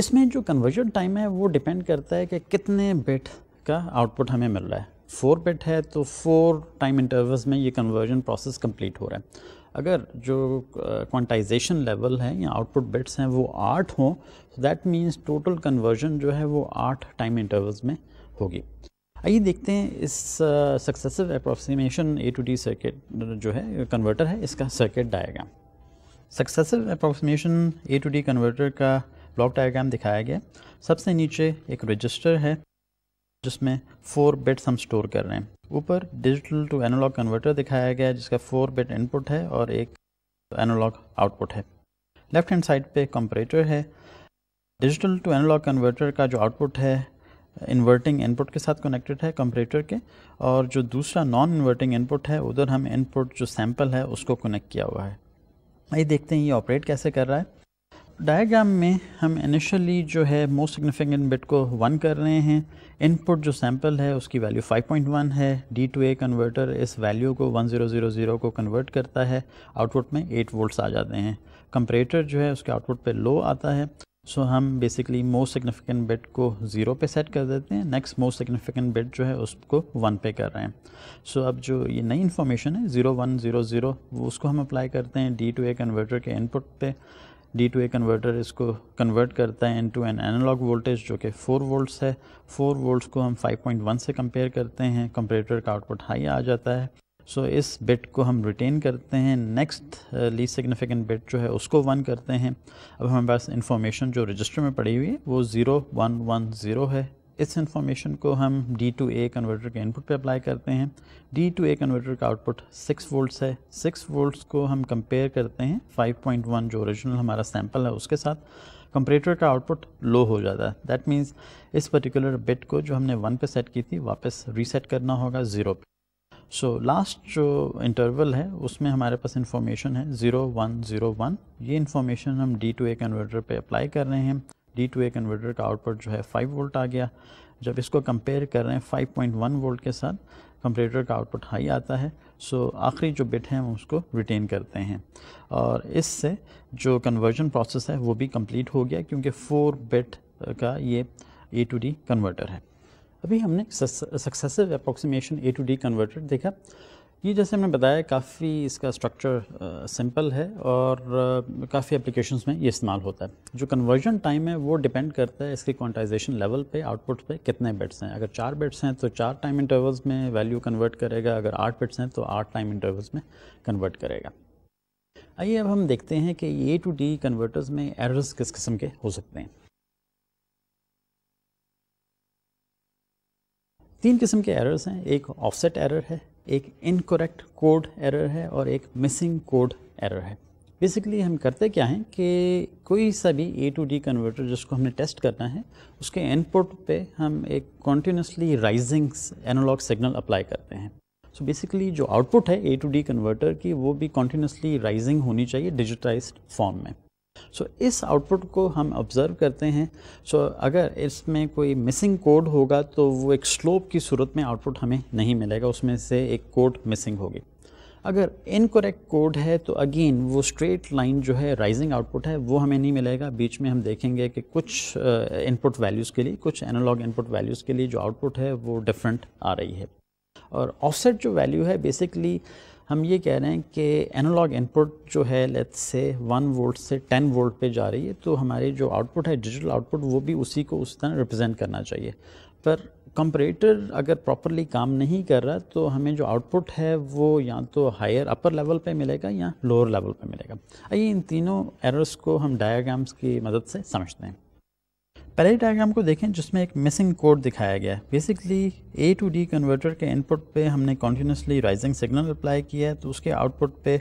[SPEAKER 1] इसमें जो कन्वर्जन टाइम है वो डिपेंड करता है कि कितने बिट का आउटपुट हमें मिल रहा है 4 बिट है तो 4 टाइम इंटरवल्स में ये कन्वर्जन प्रोसेस कंप्लीट हो रहा है अगर जो क्वांटाइजेशन लेवल है या आउटपुट बिट्स हैं वो आठ हों तो दैट मीन्स टोटल कन्वर्जन जो है वो आठ टाइम इंटरवल्स में होगी आइए देखते हैं इस successive approximation A to D circuit जो है कन्वर्टर है इसका circuit diagram successive approximation A to D converter का ब्लॉक डायग्राम दिखाया गया सबसे नीचे एक रजिस्टर है जिसमें फोर बिट्स हम स्टोर कर रहे हैं ऊपर डिजिटल टू एनालॉग कन्वर्टर दिखाया गया है जिसका फोर बिट इनपुट है और एक एनालॉग आउटपुट है लेफ्ट हैंड साइड पे कंपरेटर है डिजिटल टू एनालॉग कन्वर्टर का जो आउटपुट है इन्वर्टिंग इनपुट के साथ कनेक्टेड है कंपरेटर के और जो दूसरा नॉन इन्वर्टिंग इनपुट है उधर हम इनपुट जो सैम्पल है उसको कनेक्ट किया हुआ है आइए देखते हैं ये ऑपरेट कैसे कर रहा है डायग्राम में हम इनिशियली जो है मोस्ट सिग्निफिकेंट बिट को वन कर रहे हैं इनपुट जो सैम्पल है उसकी वैल्यू 5.1 है डी टू ए कन्वर्टर इस वैल्यू को 1000 को कन्वर्ट करता है आउटपुट में 8 वोल्ट्स आ जाते हैं कंपरेटर जो है उसके आउटपुट पे लो आता है सो so, हम बेसिकली मोस्ट सिग्निफिकेंट बिट को ज़ीरो पे सेट कर देते हैं नेक्स्ट मोस्ट सिग्निफिकेंट बिट जो है उसको वन पे कर रहे हैं सो so, अब जो ये नई इन्फॉर्मेशन है ज़ीरो वन ज़ीरो ज़ीरो उसको हम अप्लाई करते हैं डी टू ए कन्वर्टर के इनपुट पर डी टू ए कन्वर्टर इसको कन्वर्ट करता है इनटू एन एनालॉग वोल्टेज जो कि 4 वोल्ट्स है 4 वोल्ट्स को हम 5.1 से कंपेयर करते हैं कंपरेटर का आउटपुट हाई आ जाता है सो so, इस बिट को हम रिटेन करते हैं नेक्स्ट ली सिग्निफिकेंट बिट जो है उसको वन करते हैं अब हमारे पास इंफॉर्मेशन जो रजिस्टर में पड़ी हुई है वो ज़ीरो वन वन ज़ीरो है इस इंफॉर्मेशन को हम डी टू ए कन्वर्टर के इनपुट पे अप्लाई करते हैं डी टू ए कन्वर्टर का आउटपुट 6 वोल्ट्स है 6 वोल्ट्स को हम कंपेयर करते हैं 5.1 जो ओरिजिनल हमारा सैंपल है उसके साथ कंपरेटर का आउटपुट लो हो जाता है दैट मीन्स इस पर्टिकुलर बिट को जो हमने वन पे सेट की थी वापस रीसेट करना होगा ज़ीरो पे सो so, लास्ट जो इंटरवल है उसमें हमारे पास इन्फॉर्मेशन है ज़ीरो वन ज़ीरो वन ये इंफॉर्मेशन हम डी टू ए कन्वर्टर पर अप्लाई कर रहे हैं डी टू ए कन्वर्टर का आउटपुट जो है 5 वोल्ट आ गया जब इसको कंपेयर कर रहे हैं 5.1 वोल्ट के साथ कंप्यूटर का आउटपुट हाई आता है सो आखिरी जो बिट है हम उसको रिटेन करते हैं और इससे जो कन्वर्जन प्रोसेस है वो भी कंप्लीट हो गया क्योंकि फोर बिट का ये ए टू डी कन्वर्टर है अभी हमने successive approximation A to D converter देखा ये जैसे मैंने बताया काफ़ी इसका स्ट्रक्चर सिंपल है और काफ़ी एप्लीकेशंस में ये इस्तेमाल होता है जो कन्वर्जन टाइम है वो डिपेंड करता है इसकी क्वांटाइजेशन लेवल पे आउटपुट पे कितने बिट्स हैं अगर चार बिट्स हैं तो चार टाइम इंटरवल्स में वैल्यू कन्वर्ट करेगा अगर आठ बिट्स हैं तो आठ टाइम इंटरवल्स में कन्वर्ट करेगा आइए अब हम देखते हैं कि ए टू डी कन्वर्टर्स में एरर्स किस किस्म के हो सकते हैं तीन किस्म के एरर्स हैं एक ऑफसेट एरर है एक इनकोरेक्ट कोड एरर है और एक मिसिंग कोड एरर है बेसिकली हम करते क्या हैं कि कोई सा भी ए टू डी कन्वर्टर जिसको हमने टेस्ट करना है उसके इनपुट पे हम एक continuously rising analog signal apply करते हैं सो so बेसिकली जो आउटपुट है ए टू डी कन्वर्टर की वो भी कॉन्टीन्यूसली राइजिंग होनी चाहिए डिजिटाइज फॉर्म में सो so, इस आउटपुट को हम ऑब्ज़र्व करते हैं सो so, अगर इसमें कोई मिसिंग कोड होगा तो वो एक स्लोप की सूरत में आउटपुट हमें नहीं मिलेगा उसमें से एक कोड मिसिंग होगी अगर इनकोरेक्ट कोड है तो अगेन वो स्ट्रेट लाइन जो है राइजिंग आउटपुट है वो हमें नहीं मिलेगा बीच में हम देखेंगे कि कुछ इनपुट uh, वैल्यूज़ के लिए कुछ एनालॉग इनपुट वैल्यूज़ के लिए जो आउटपुट है वो डिफरेंट आ रही है और ऑफसेट जो वैल्यू है बेसिकली uh, हम ये कह रहे हैं कि एनालॉग इनपुट जो है लेट्स से वन वोल्ट से टेन वोल्ट पे जा रही है तो हमारे जो आउटपुट है डिजिटल आउटपुट वो भी उसी को उस तरह रिप्रेजेंट करना चाहिए पर कंपरेटर अगर प्रॉपरली काम नहीं कर रहा तो हमें जो आउटपुट है वो या तो हायर अपर लेवल पे मिलेगा या लोअर लेवल पे मिलेगा आइए इन तीनों एरर्स को हम डायग्राम्स की मदद से समझते हैं पहले डायग्राम को देखें जिसमें एक मिसिंग कोड दिखाया गया है basically A to D converter के इनपुट पे हमने कॉन्टीन्यूसली राइजिंग सिग्नल अप्लाई किया है तो उसके आउटपुट पे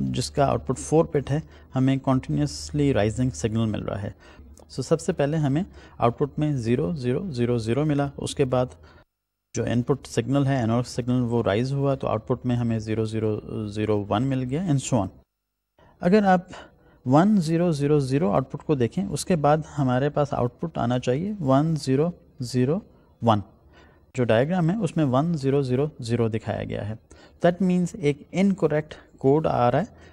[SPEAKER 1] जिसका आउटपुट फोर पिट है हमें कॉन्टीन्यूसली राइजिंग सिग्नल मिल रहा है सो so, सबसे पहले हमें आउटपुट में ज़ीरो ज़ीरो ज़ीरो ज़ीरो मिला उसके बाद जो इनपुट सिग्नल है एनोर सिग्नल वो राइज़ हुआ तो आउटपुट में हमें ज़ीरो ज़ीरो ज़ीरो वन मिल गया एंड सो ऑन अगर आप one zero zero zero output को देखें उसके बाद हमारे पास आउटपुट आना चाहिए वन ज़ीरो ज़ीरो वन जो डायग्राम है उसमें वन ज़ीरो ज़ीरो ज़ीरो दिखाया गया है दैट मीन्स एक इनकोरेक्ट कोड आ रहा है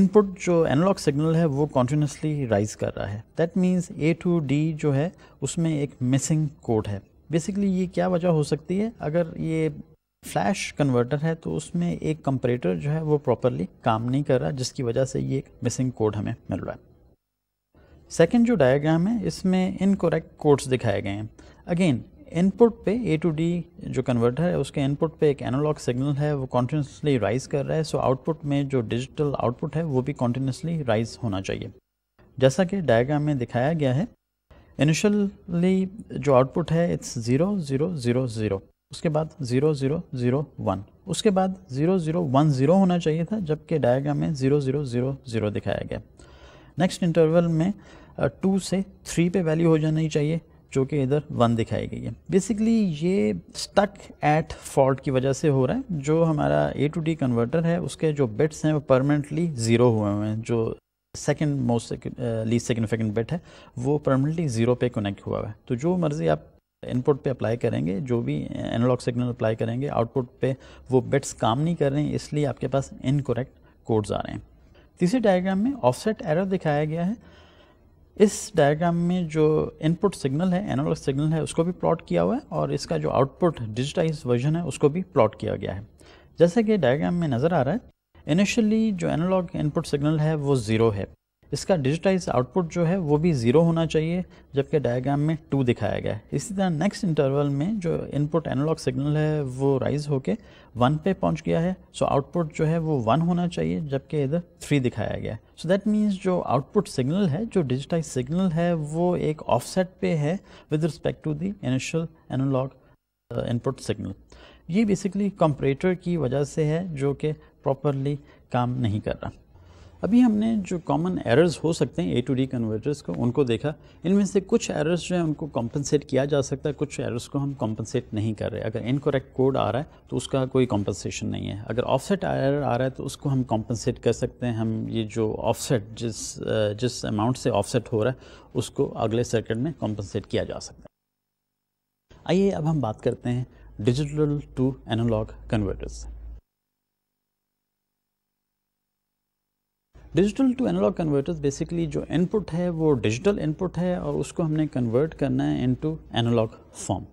[SPEAKER 1] इनपुट जो एनालॉग सिग्नल है वो कॉन्टीन्यूसली राइज कर रहा है that means A to D जो है उसमें एक मिसिंग कोड है बेसिकली ये क्या वजह हो सकती है अगर ये फ्लैश कन्वर्टर है तो उसमें एक कंपरेटर जो है वो प्रॉपरली काम नहीं कर रहा जिसकी वजह से ये एक मिसिंग कोड हमें मिल रहा है सेकेंड जो डायग्राम है इसमें इनकोरेक्ट कोड्स दिखाए गए हैं अगेन इनपुट पे ए टू डी जो कन्वर्टर है उसके इनपुट पे एक एनालॉग सिग्नल है वो कॉन्टीन्यूसली राइज कर रहा है सो so आउटपुट में जो डिजिटल आउटपुट है वो भी कॉन्टीन्यूसली राइज होना चाहिए जैसा कि डायग्राम में दिखाया गया है इनिशियली जो आउटपुट है it's zero zero zero zero उसके बाद ज़ीरो ज़ीरो ज़ीरो वन उसके बाद ज़ीरो ज़ीरो वन ज़ीरो होना चाहिए था जबकि डायग्राम में ज़ीरो ज़ीरो ज़ीरो ज़ीरो दिखाया गया नेक्स्ट इंटरवल में टू से थ्री पे वैल्यू हो जाना ही चाहिए जो कि इधर वन दिखाई गई है बेसिकली ये स्टक एट फॉल्ट की वजह से हो रहा है जो हमारा ए टू डी कन्वर्टर है उसके जो बिट्स हैं वो परमानेंटली ज़ीरो हुए हुए हैं जो second most least significant bit है वो परमानेंटली ज़ीरो पे कनेक्ट हुआ हुआ है तो जो मर्ज़ी आप इनपुट पे अप्लाई करेंगे जो भी एनालॉग सिग्नल अप्लाई करेंगे आउटपुट पे वो बिट्स काम नहीं कर रहे हैं इसलिए आपके पास इनकोरेक्ट कोड्स आ रहे हैं तीसरे डायग्राम में ऑफसेट एरर दिखाया गया है इस डायग्राम में जो इनपुट सिग्नल है एनालॉग सिग्नल है उसको भी प्लॉट किया हुआ है और इसका जो आउटपुट डिजिटाइज वर्जन है उसको भी प्लॉट किया गया है जैसे कि डायग्राम में नज़र आ रहा है इनिशियली जो एनालॉग इनपुट सिग्नल है वो ज़ीरो है इसका डिजिटाइज आउटपुट जो है वो भी ज़ीरो होना चाहिए जबकि डायग्राम में टू दिखाया गया है इसी तरह नेक्स्ट इंटरवल में जो इनपुट एनालॉग सिग्नल है वो राइज होके वन पे पहुंच गया है सो so आउटपुट जो है वो वन होना चाहिए जबकि इधर थ्री दिखाया गया है सो दैट मीन्स जो आउटपुट सिग्नल है जो डिजिटाइज सिग्नल है वो एक ऑफसेट पे है with respect to the initial analog input signal ये बेसिकली कंपरेटर की वजह से है जो कि प्रॉपरली काम नहीं कर रहा अभी हमने जो कॉमन एरर्स हो सकते हैं ए टू डी कन्वर्टर्स को उनको देखा इनमें से कुछ एरर्स जो है उनको कॉम्पनसेट किया जा सकता है कुछ एरर्स को हम कॉम्पनसेट नहीं कर रहे अगर इनकोरेक्ट कोड आ रहा है तो उसका कोई कॉम्पनसेशन नहीं है अगर ऑफसेट एरर आ रहा है तो उसको हम कॉम्पनसेट कर सकते हैं हम ये जो ऑफसेट जिस जिस अमाउंट से ऑफसेट हो रहा है उसको अगले सर्किट में कॉम्पनसेट किया जा सकता है आइए अब हम बात करते हैं digital to analog converters digital to analog converters basically जो इनपुट है वो डिजिटल इनपुट है और उसको हमने कन्वर्ट करना है इनटू एनालॉग फॉर्म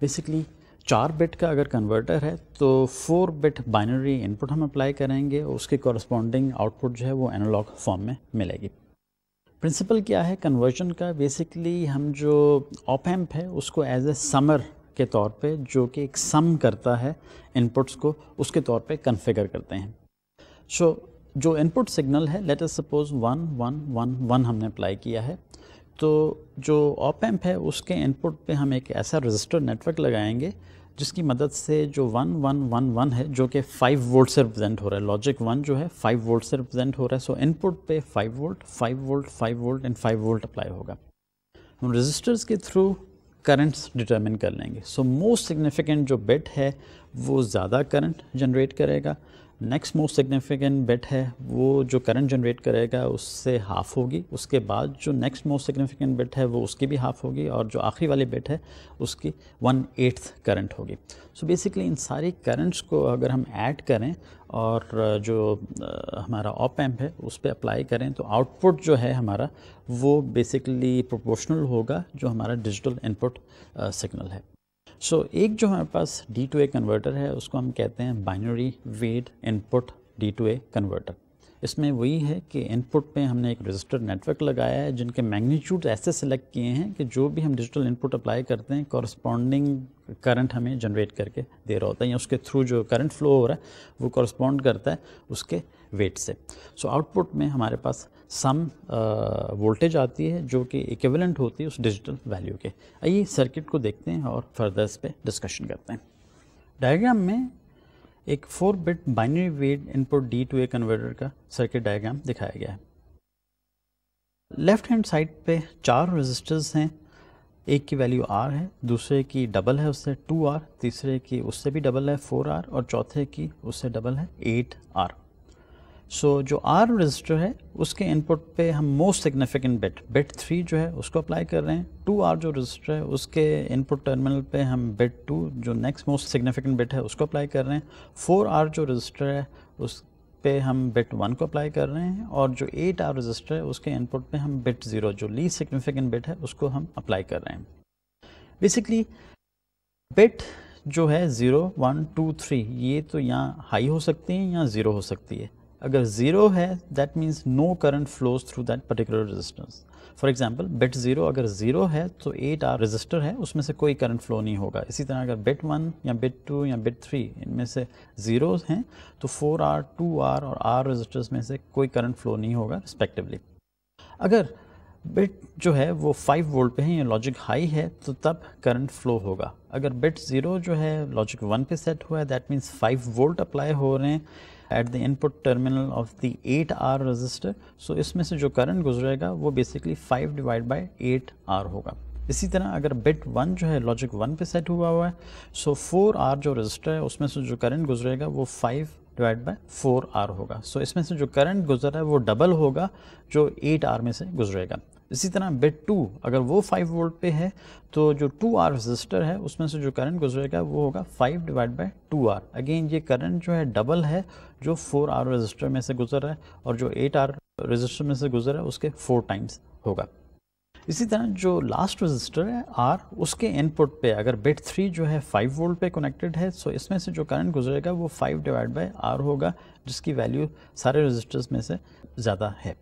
[SPEAKER 1] बेसिकली चार बिट का अगर कन्वर्टर है तो फोर बिट बाइनरी इनपुट हम अप्लाई करेंगे और उसके कॉरस्पॉन्डिंग आउटपुट जो है वो एनालॉग फॉर्म में मिलेगी प्रिंसिपल क्या है कन्वर्जन का बेसिकली हम जो ऑप एम्प है उसको एज ए समर के तौर पे जो कि एक सम करता है इनपुट्स को उसके तौर पे कन्फिगर करते हैं सो so, जो इनपुट सिग्नल है let us suppose one one one one हमने अप्लाई किया है तो जो ऑप एम्प है उसके इनपुट पे हम एक ऐसा रजिस्टर नेटवर्क लगाएंगे जिसकी मदद से जो वन वन वन वन है जो कि फाइव वोल्ट से रिप्रेजेंट हो रहा है लॉजिक वन जो है फाइव वोल्ट से रिप्रेजेंट हो रहा है सो इनपुट पे five volt five volt five volt and five volt apply होगा हम रजिस्टर्स के थ्रू करंट्स डिटरमिन कर लेंगे सो मोस्ट सिग्निफिकेंट जो बिट है वो ज़्यादा करंट जनरेट करेगा नेक्स्ट मोस्ट सिग्निफिकेंट बेट है वो जो करंट जनरेट करेगा उससे हाफ होगी उसके बाद जो नेक्स्ट मोस्ट सिग्निफिकेंट बेट है वो उसकी भी हाफ होगी और जो आखिरी वाली बेट है उसकी वन एट्थ करंट होगी सो बेसिकली इन सारी करंट्स को अगर हम ऐड करें और जो हमारा ऑप एम्प है उस पर अप्लाई करें तो आउटपुट जो है हमारा वो बेसिकली प्रोपोर्शनल होगा जो हमारा डिजिटल इनपुट सिग्नल है सो so, एक जो हमारे पास डी टू ए कन्वर्टर है उसको हम कहते हैं binary weighted input D to A converter इसमें वही है कि इनपुट पे हमने एक रजिस्टर नेटवर्क लगाया है जिनके मैग्नीट्यूड ऐसे सेलेक्ट किए हैं कि जो भी हम डिजिटल इनपुट अप्लाई करते हैं कॉरस्पॉन्डिंग करंट हमें जनरेट करके दे रहा होता है या उसके थ्रू जो करंट फ्लो हो रहा है वो कॉरस्पॉन्ड करता है उसके वेट से सो so, आउटपुट में हमारे पास सम वोल्टेज uh, आती है जो कि इक्विवेलेंट होती है उस डिजिटल वैल्यू के आइए सर्किट को देखते हैं और फर्दर इस पर डिस्कशन करते हैं डायग्राम में एक four bit binary weight input D to A converter का सर्किट डायग्राम दिखाया गया है लेफ्ट हैंड साइड पे चार रजिस्टर्स हैं एक की वैल्यू आर है दूसरे की डबल है उससे टू आर तीसरे की उससे भी डबल है फोर आर और चौथे की उससे डबल है एट आर सो so, जो आर रजिस्टर है उसके इनपुट पे हम most significant bit bit three जो है उसको अप्लाई कर रहे हैं टू आर जो रजिस्टर है उसके इनपुट टर्मिनल पे हम बिट टू जो नेक्स्ट मोस्ट सिग्निफिकेंट बिट है उसको अप्लाई कर रहे हैं फोर आर जो रजिस्टर है उस पे हम बिट वन को अप्लाई कर रहे हैं और जो एट आर रजिस्टर है उसके इनपुट पे हम बिट ज़ीरो जो लीस्ट सिग्निफिकेंट बिट है उसको हम अप्लाई कर रहे हैं बेसिकली बिट जो है ज़ीरो वन टू थ्री ये तो यहाँ हाई हो सकती है या ज़ीरो हो सकती है अगर ज़ीरो है that means no current flows through that particular resistance for example bit zero अगर ज़ीरो है तो एट आर रजिस्टर है उसमें से कोई करंट फ्लो नहीं होगा इसी तरह अगर बेट वन या बेट टू या बेट थ्री इनमें से ज़ीरो हैं तो फोर आर टू आर और आर रजिस्टर्स में से कोई करंट फ्लो नहीं होगा रिस्पेक्टिवली अगर बिट जो है वो फाइव वोल्ट पे है या लॉजिक हाई है तो तब करंट फ्लो होगा अगर बिट ज़ीरो जो है लॉजिक वन पे सेट हुआ है that means five volt apply हो रहे हैं at the input terminal of the eight R register so इसमें से जो करंट गुजरेगा वो basically five divide by eight R होगा इसी तरह अगर बिट वन जो है लॉजिक वन पे सेट हुआ हुआ है सो फोर आर जो रजिस्टर है उसमें से जो करंट गुजरेगा वो five divide by four R होगा सो so, इसमें से जो करंट गुजर रहा है वो डबल होगा जो एट आर में से गुजरेगा इसी तरह बेट टू अगर वो फाइव वोल्ट पे है तो जो टू आर रजिस्टर है उसमें से जो करंट गुजरेगा वो होगा five divide by two R again ये करंट जो है डबल है जो फोर आर रजिस्टर में से गुजर रहा है और जो एट आर रजिस्टर में से गुजर रहा है उसके फोर टाइम्स होगा इसी तरह जो लास्ट रजिस्टर है आर उसके इनपुट पे अगर बिट थ्री जो है फाइव वोल्ट पे कनेक्टेड है सो इसमें से जो करंट गुजरेगा वो फाइव डिवाइड बाई आर होगा जिसकी वैल्यू सारे रजिस्टर्स में से ज़्यादा है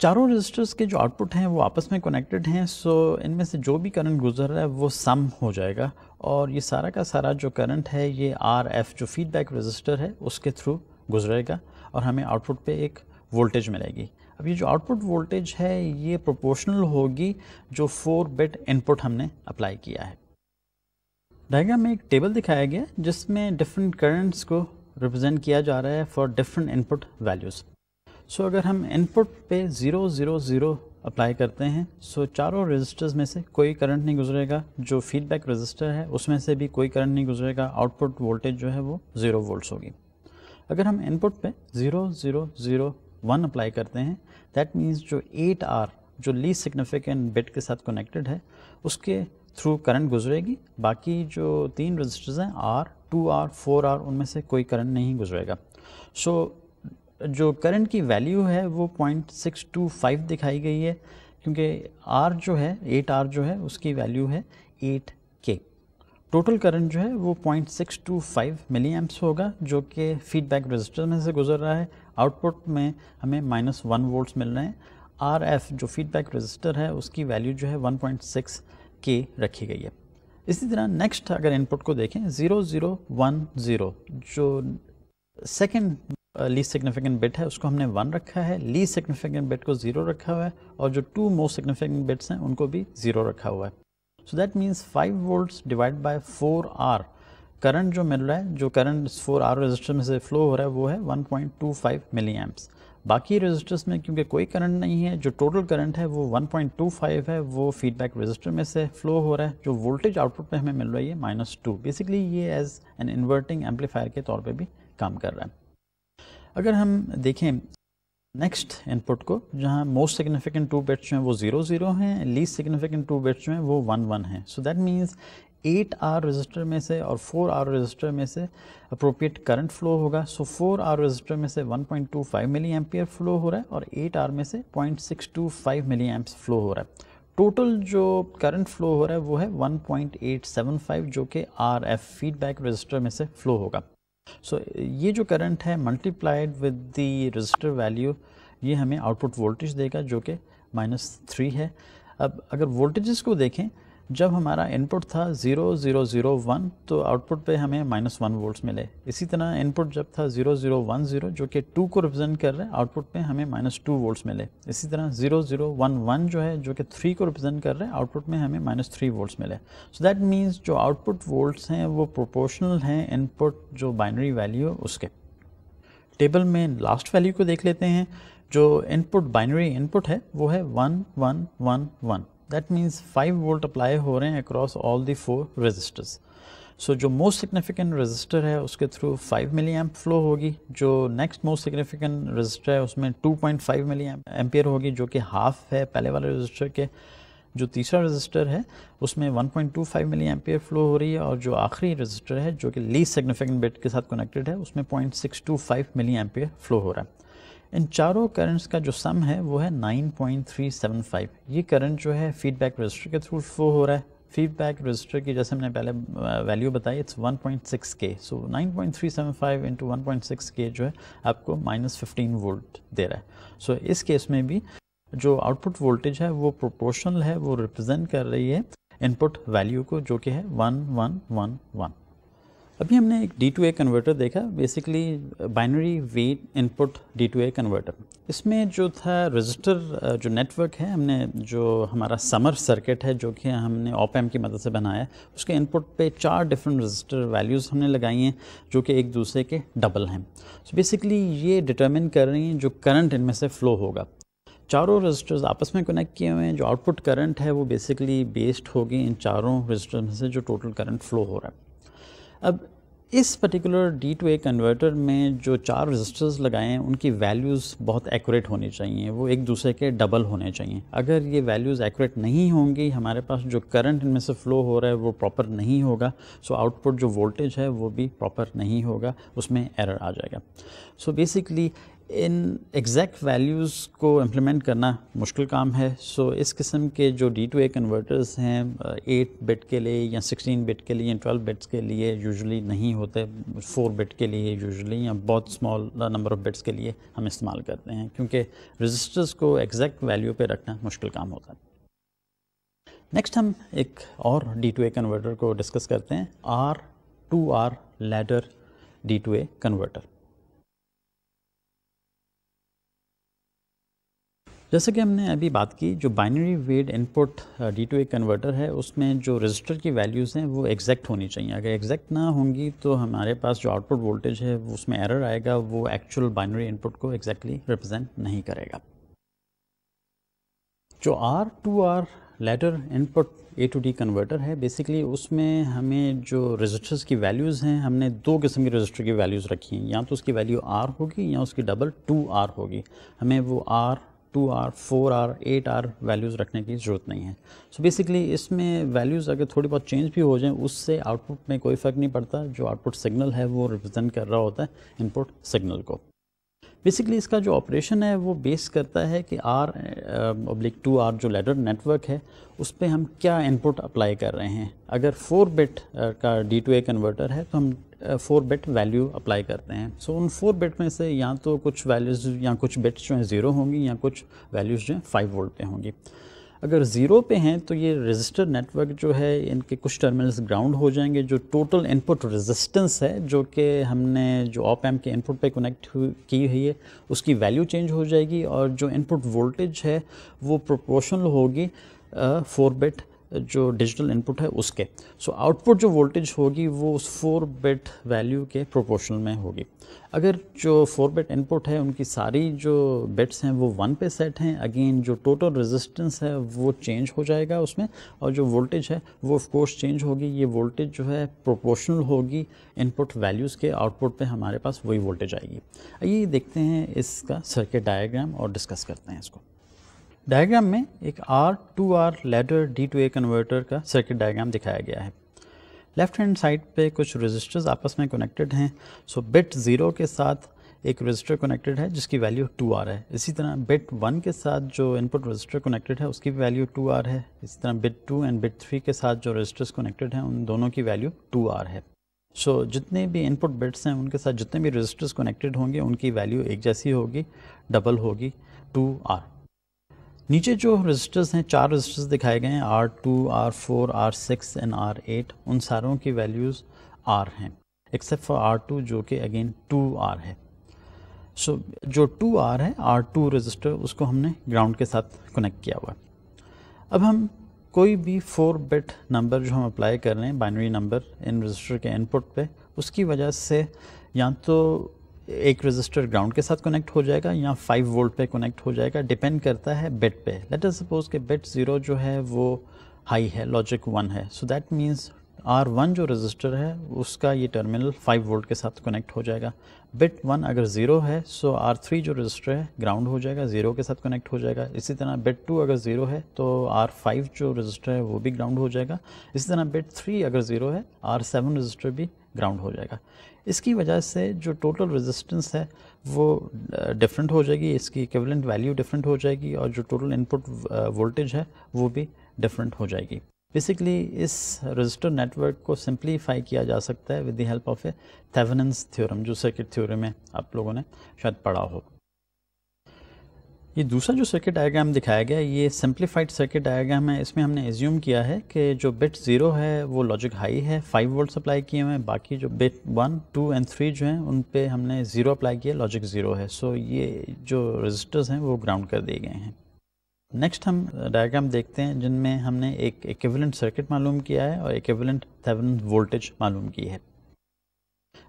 [SPEAKER 1] चारों रजिस्टर्स के जो आउटपुट हैं वो आपस में कनेक्टेड हैं सो इनमें से जो भी करंट गुजर रहा है वो सम हो जाएगा और ये सारा का सारा जो करंट है ये आर एफ जो फीडबैक रजिस्टर है उसके थ्रू गुजरेगा और हमें आउटपुट पे एक वोल्टेज मिलेगी अब ये जो आउटपुट वोल्टेज है ये प्रोपोर्शनल होगी जो फोर बिट इनपुट हमने अप्लाई किया है डायग्राम में एक टेबल दिखाया गया जिसमें डिफरेंट करंट्स को रिप्रेजेंट किया जा रहा है for different input values so अगर हम इनपुट पे ज़ीरो ज़ीरो ज़ीरो अप्लाई करते हैं सो so, चारों रजिस्टर्स में से कोई करंट नहीं गुजरेगा जो फीडबैक रजिस्टर है उसमें से भी कोई करंट नहीं गुजरेगा आउटपुट वोल्टेज जो है वो ज़ीरो वोल्ट्स होगी अगर हम इनपुट पे zero zero zero one apply करते हैं दैट मीन्स जो एट आर जो ली सिग्निफिकेंट बिट के साथ कनेक्टेड है उसके थ्रू करंट गुजरेगी बाकी जो तीन रजिस्टर्स हैं R two R four R उनमें से कोई करंट नहीं गुजरेगा सो so, जो करंट की वैल्यू है वो पॉइंट सिक्स टू फाइव दिखाई गई है क्योंकि आर जो है एट आर जो है उसकी वैल्यू है एट के टोटल करंट जो है वो point six two five milli amps होगा जो कि फीडबैक रजिस्टर में से गुजर रहा है आउटपुट में हमें माइनस वन वोल्ट्स मिल रहे हैं आर एफ जो फीडबैक रजिस्टर है उसकी वैल्यू जो है वन पॉइंट सिक्स के रखी गई है इसी तरह नेक्स्ट अगर इनपुट को देखें ज़ीरो ज़ीरो वन ज़ीरो जो सेकेंड लीस सिग्निफिकेंट बिट है उसको हमने वन रखा है लीस्ट सिग्निफिकेंट बिट को ज़ीरो रखा हुआ है और जो टू मोस्ट सिग्निफिकेंट बिट्स हैं उनको भी ज़ीरो रखा हुआ है so that means five volt divide by four R current जो मिल रहा है जो करंट फोर आर रजिस्टर में से फ्लो हो रहा है वो है one point two five milli amps बाकी रजिस्टर्स में क्योंकि कोई करंट नहीं है जो टोटल करंट है वो 1.25 है वो फीडबैक रजिस्टर में से फ्लो हो रहा है जो वोल्टेज आउटपुट पे हमें मिल रही है माइनस टू बेसिकली ये एज एन इन्वर्टिंग एम्पलीफायर के तौर पे भी काम कर रहा है अगर हम देखें नेक्स्ट इनपुट को जहाँ मोस्ट सिग्निफिकेंट टू बिट्स जो हैं वो ज़ीरो ज़ीरो हैं लीस्ट सिग्निफिकेंट टू बिट्स जो हैं वो वन वन हैं so that means eight R register में से और फोर आर रजिस्टर में से अप्रोप्रिएट करंट फ्लो होगा सो फोर आर रजिस्टर में से वन पॉइंट टू फाइव मिली एम्पियर फ्लो हो रहा है और एट आर में से point six two five milli amp flow हो रहा है टोटल जो करंट फ्लो हो रहा है वो है one point eight seven five जो कि आर एफ फीडबैक रजिस्टर में से फ्लो होगा सो ये जो करंट है multiplied with the register value ये हमें आउटपुट वोल्टेज देगा जो कि माइनस थ्री है अब अगर वोल्टेजेस को देखें जब हमारा इनपुट था ज़ीरो ज़ीरो ज़ीरो वन तो आउटपुट पे हमें माइनस वन वोल्ट मिले इसी तरह इनपुट जब था ज़ीरो ज़ीरो वन ज़ीरो जो कि टू को रिप्रेजेंट कर रहे हैं आउटपुट पे हमें माइनस टू वोल्ट मिले इसी तरह ज़ीरो ज़ीरो वन वन जो है जो कि थ्री को रिप्रेजेंट कर रहे हैं आउटपुट में हमें माइनस थ्री वोल्ट्स मिले सो दैट मीन्स जो आउटपुट वोल्ट्स हैं वो प्रोपोर्शनल हैं इनपुट जो बाइनरी वैल्यू है उसके टेबल में लास्ट वैल्यू को देख लेते हैं जो इनपुट बाइनरी इनपुट है वो है one one one one that means five volt apply हो रहे हैं across all the four registers so जो मोस्ट सिग्निफिकेंट रजिस्टर है उसके through five milli amp flow होगी जो नेक्स्ट मोस्ट सिग्निफिकेंट रजिस्टर है उसमें टू पॉइंट फाइव मिली एम्पियर होगी जो कि हाफ है पहले वाले रजिस्टर के जो तीसरा रजिस्टर है उसमें 1.25 मिली एम्पियर फ्लो हो रही है और जो आखिरी रजिस्टर है जो कि लीस्ट सिग्निफिकेंट बेट के साथ कनेक्टेड है उसमें पॉइंट सिक्स टू फाइव मिली एम्पियर फ्लो हो रहा है इन चारों करंट्स का जो सम है वो है 9.375 ये करंट जो है फीडबैक रजिस्टर के थ्रू फ्लो हो रहा है फीडबैक रजिस्टर की जैसे हमने पहले वैल्यू बताई इट्स 1.6 के सो 9.375 इनटू 1.6 के जो है आपको माइनस फिफ्टीन वोल्ट दे रहा है सो so, इस केस में भी जो आउटपुट वोल्टेज है वो प्रोपोर्शनल है वो रिप्रजेंट कर रही है इनपुट वैल्यू को जो कि है वन वन वन वन अभी हमने एक डी टू ए कन्वर्टर देखा basically binary weight input D to A converter इसमें जो था रजिस्टर जो नेटवर्क है हमने जो हमारा समर सर्किट है जो कि हमने ऑप एम की मदद से बनाया उसके इनपुट पे चार डिफरेंट रजिस्टर वैल्यूज़ हमने लगाई हैं जो कि एक दूसरे के डबल हैं सो बेसिकली ये डिटर्मिन कर रही हैं जो करंट इनमें से फ़्लो होगा चारों रजिस्टर्स आपस में कनेक्ट किए हुए हैं जो आउटपुट करंट है वो बेसिकली बेस्ड होगी इन चारों रजिस्टर में से जो टोटल करंट फ्लो हो रहा है अब इस particular D to A converter में जो चार रजिस्टर्स लगाए हैं उनकी वैल्यूज़ बहुत एक्यूरेट होनी चाहिए वो एक दूसरे के डबल होने चाहिए अगर ये वैल्यूज़ एक्यूरेट नहीं होंगी हमारे पास जो करंट इनमें से फ़्लो हो रहा है वो प्रॉपर नहीं होगा सो आउटपुट जो वोल्टेज है वो भी प्रॉपर नहीं होगा उसमें एरर आ जाएगा सो बेसिकली इन एग्जैक्ट वैल्यूज़ को इम्प्लीमेंट करना मुश्किल काम है सो so, इस किस्म के जो डी टू ए कन्वर्टर्स हैं एट uh, बिट के लिए या सिक्सटीन बिट के लिए या ट्वेल्व बिट्स के लिए यूजुअली नहीं होते फोर बिट के लिए यूजुअली या बहुत स्मॉल नंबर ऑफ़ बिट्स के लिए हम इस्तेमाल करते हैं क्योंकि रजिस्टर्स को एग्जैक्ट वैल्यू पर रखना मुश्किल काम होता है नेक्स्ट हम एक और डी टू ए कन्वर्टर को डिस्कस करते हैं R two R ladder D to A converter जैसे कि हमने अभी बात की जो binary weighted input D to A converter है उसमें जो रजिस्टर की वैल्यूज़ हैं वो एग्जैक्ट होनी चाहिए अगर एग्जैक्ट ना होंगी तो हमारे पास जो आउटपुट वोल्टेज है उसमें एरर आएगा वो एक्चुअल बाइनरी इनपुट को एग्जैक्टली exactly रिप्रेजेंट नहीं करेगा जो R two R ladder input A to D converter है बेसिकली उसमें हमें जो रजिस्टर्स की वैल्यूज़ हैं हमने दो किस्म के रजिस्टर की वैल्यूज़ रखी हैं या तो उसकी वैल्यू आर होगी या उसकी डबल टू आर होगी हमें वो R two R four R eight R values रखने की ज़रूरत नहीं है सो so बेसिकली इसमें वैल्यूज़ अगर थोड़ी बहुत चेंज भी हो जाएं उससे आउटपुट में कोई फ़र्क नहीं पड़ता जो आउटपुट सिग्नल है वो रिप्रजेंट कर रहा होता है इनपुट सिग्नल को बेसिकली इसका जो ऑपरेशन है वो बेस करता है कि आर ऑब्लिक टू आर जो लेटर नेटवर्क है उस पर हम क्या इनपुट अप्लाई कर रहे हैं अगर फोर बिट का डी टू ए कन्वर्टर है तो हम फोर बिट वैल्यू अप्लाई करते हैं सो so, उन फोर बिट में से या तो कुछ वैल्यूज़ या कुछ बिट्स जो हैं ज़ीरो होंगी या कुछ वैल्यूज़ जो हैं फाइव वोल्ट पे होंगी अगर ज़ीरो पे हैं तो ये रजिस्टर नेटवर्क जो है इनके कुछ टर्मिनल्स ग्राउंड हो जाएंगे जो टोटल इनपुट रेजिस्टेंस है जो कि हमने जो ऑप एम के इनपुट पे कनेक्ट की हुई है उसकी वैल्यू चेंज हो जाएगी और जो इनपुट वोल्टेज है वो प्रोपोर्शनल होगी फोर बिट जो डिजिटल इनपुट है उसके सो so, आउटपुट जो वोल्टेज होगी वो उस फोर बिट वैल्यू के प्रोपोर्शनल में होगी अगर जो फोर बिट इनपुट है उनकी सारी जो बिट्स हैं वो वन पे सेट हैं अगेन जो टोटल रेजिस्टेंस है वो चेंज हो जाएगा उसमें और जो वोल्टेज है वो ऑफ कोर्स चेंज होगी ये वोल्टेज जो है प्रोपोर्शनल होगी इनपुट वैल्यूज़ के आउटपुट पर हमारे पास वही वोल्टेज आएगी आइए देखते हैं इसका सर्किट डायग्राम और डिस्कस करते हैं इसको डायग्राम में एक R two R ladder D to A converter का सर्किट डायग्राम दिखाया गया है लेफ्ट हैंड साइड पे कुछ रजिस्टर्स आपस में कनेक्टेड हैं सो बिट ज़ीरो के साथ एक रजिस्टर कनेक्टेड है जिसकी वैल्यू टू आर है इसी तरह बिट वन के साथ जो इनपुट रजिस्टर कनेक्टेड है उसकी वैल्यू टू आर है इसी तरह bit two and bit three के साथ जो रजिस्टर्स कनेक्टेड हैं उन दोनों की वैल्यू टू आर है सो so, जितने भी इनपुट बिट्स हैं उनके साथ जितने भी रजिस्टर्स कनेक्टेड होंगे उनकी वैल्यू एक जैसी होगी डबल होगी टू आर नीचे जो रजिस्टर्स हैं चार रजिस्टर्स दिखाए गए हैं R two R four R six and R eight उन सारों की वैल्यूज़ आर हैं एक्सेप्ट फॉर आर टू जो कि अगेन टू आर है सो so, जो टू आर है आर टू रजिस्टर उसको हमने ग्राउंड के साथ कनेक्ट किया हुआ अब हम कोई भी फोर बिट नंबर जो हम अप्लाई कर रहे हैं बाइनरी नंबर इन रजिस्टर के इनपुट पे उसकी वजह से या तो एक रजिस्टर ग्राउंड के साथ कनेक्ट हो जाएगा या फाइव वोल्ट पे कनेक्ट हो जाएगा डिपेंड करता है बेट पे लेट अस सपोज के बेट ज़ीरो जो है वो हाई है लॉजिक वन है so that means R one जो रजिस्टर है उसका ये टर्मिनल फाइव वोल्ट के साथ कनेक्ट हो जाएगा बिट वन अगर ज़ीरो है सो आर थ्री जो रजिस्टर है ग्राउंड हो जाएगा ज़ीरो के साथ कनेक्ट हो जाएगा इसी तरह बिट टू अगर ज़ीरो है तो आर फाइव जो रजिस्टर है वो भी ग्राउंड हो जाएगा इसी तरह बिट थ्री अगर ज़ीरो है आर सेवन रजिस्टर भी ग्राउंड हो जाएगा इसकी वजह से जो टोटल रेजिस्टेंस है वो डिफरेंट हो जाएगी इसकी इक्विवेलेंट वैल्यू डिफरेंट हो जाएगी और जो टोटल इनपुट वोल्टेज है वो भी डिफरेंट हो जाएगी बेसिकली इस रजिस्टर नेटवर्क को सिंप्लीफाई किया जा सकता है with the help of a Thevenin's theorem जो सर्किट थ्योरम में आप लोगों ने शायद पढ़ा हो ये दूसरा जो सर्किट डायग्राम दिखाया गया ये सिंप्लीफाइड सर्किट डायग्राम है इसमें हमने एज्यूम किया है कि जो बिट ज़ीरो है वो लॉजिक हाई है फाइव वोल्ट अप्लाई किए हुए हैं बाकी जो bit one two and three जो हैं उन पे हमने ज़ीरो अप्लाई किया लॉजिक ज़ीरो है सो ये जो रजिस्टर्स हैं वो ग्राउंड कर दिए गए हैं नेक्स्ट हम डायग्राम देखते हैं जिनमें हमने एक इक्विवेलेंट सर्किट मालूम किया है और इक्विवेलेंट थेवन वोल्टेज मालूम की है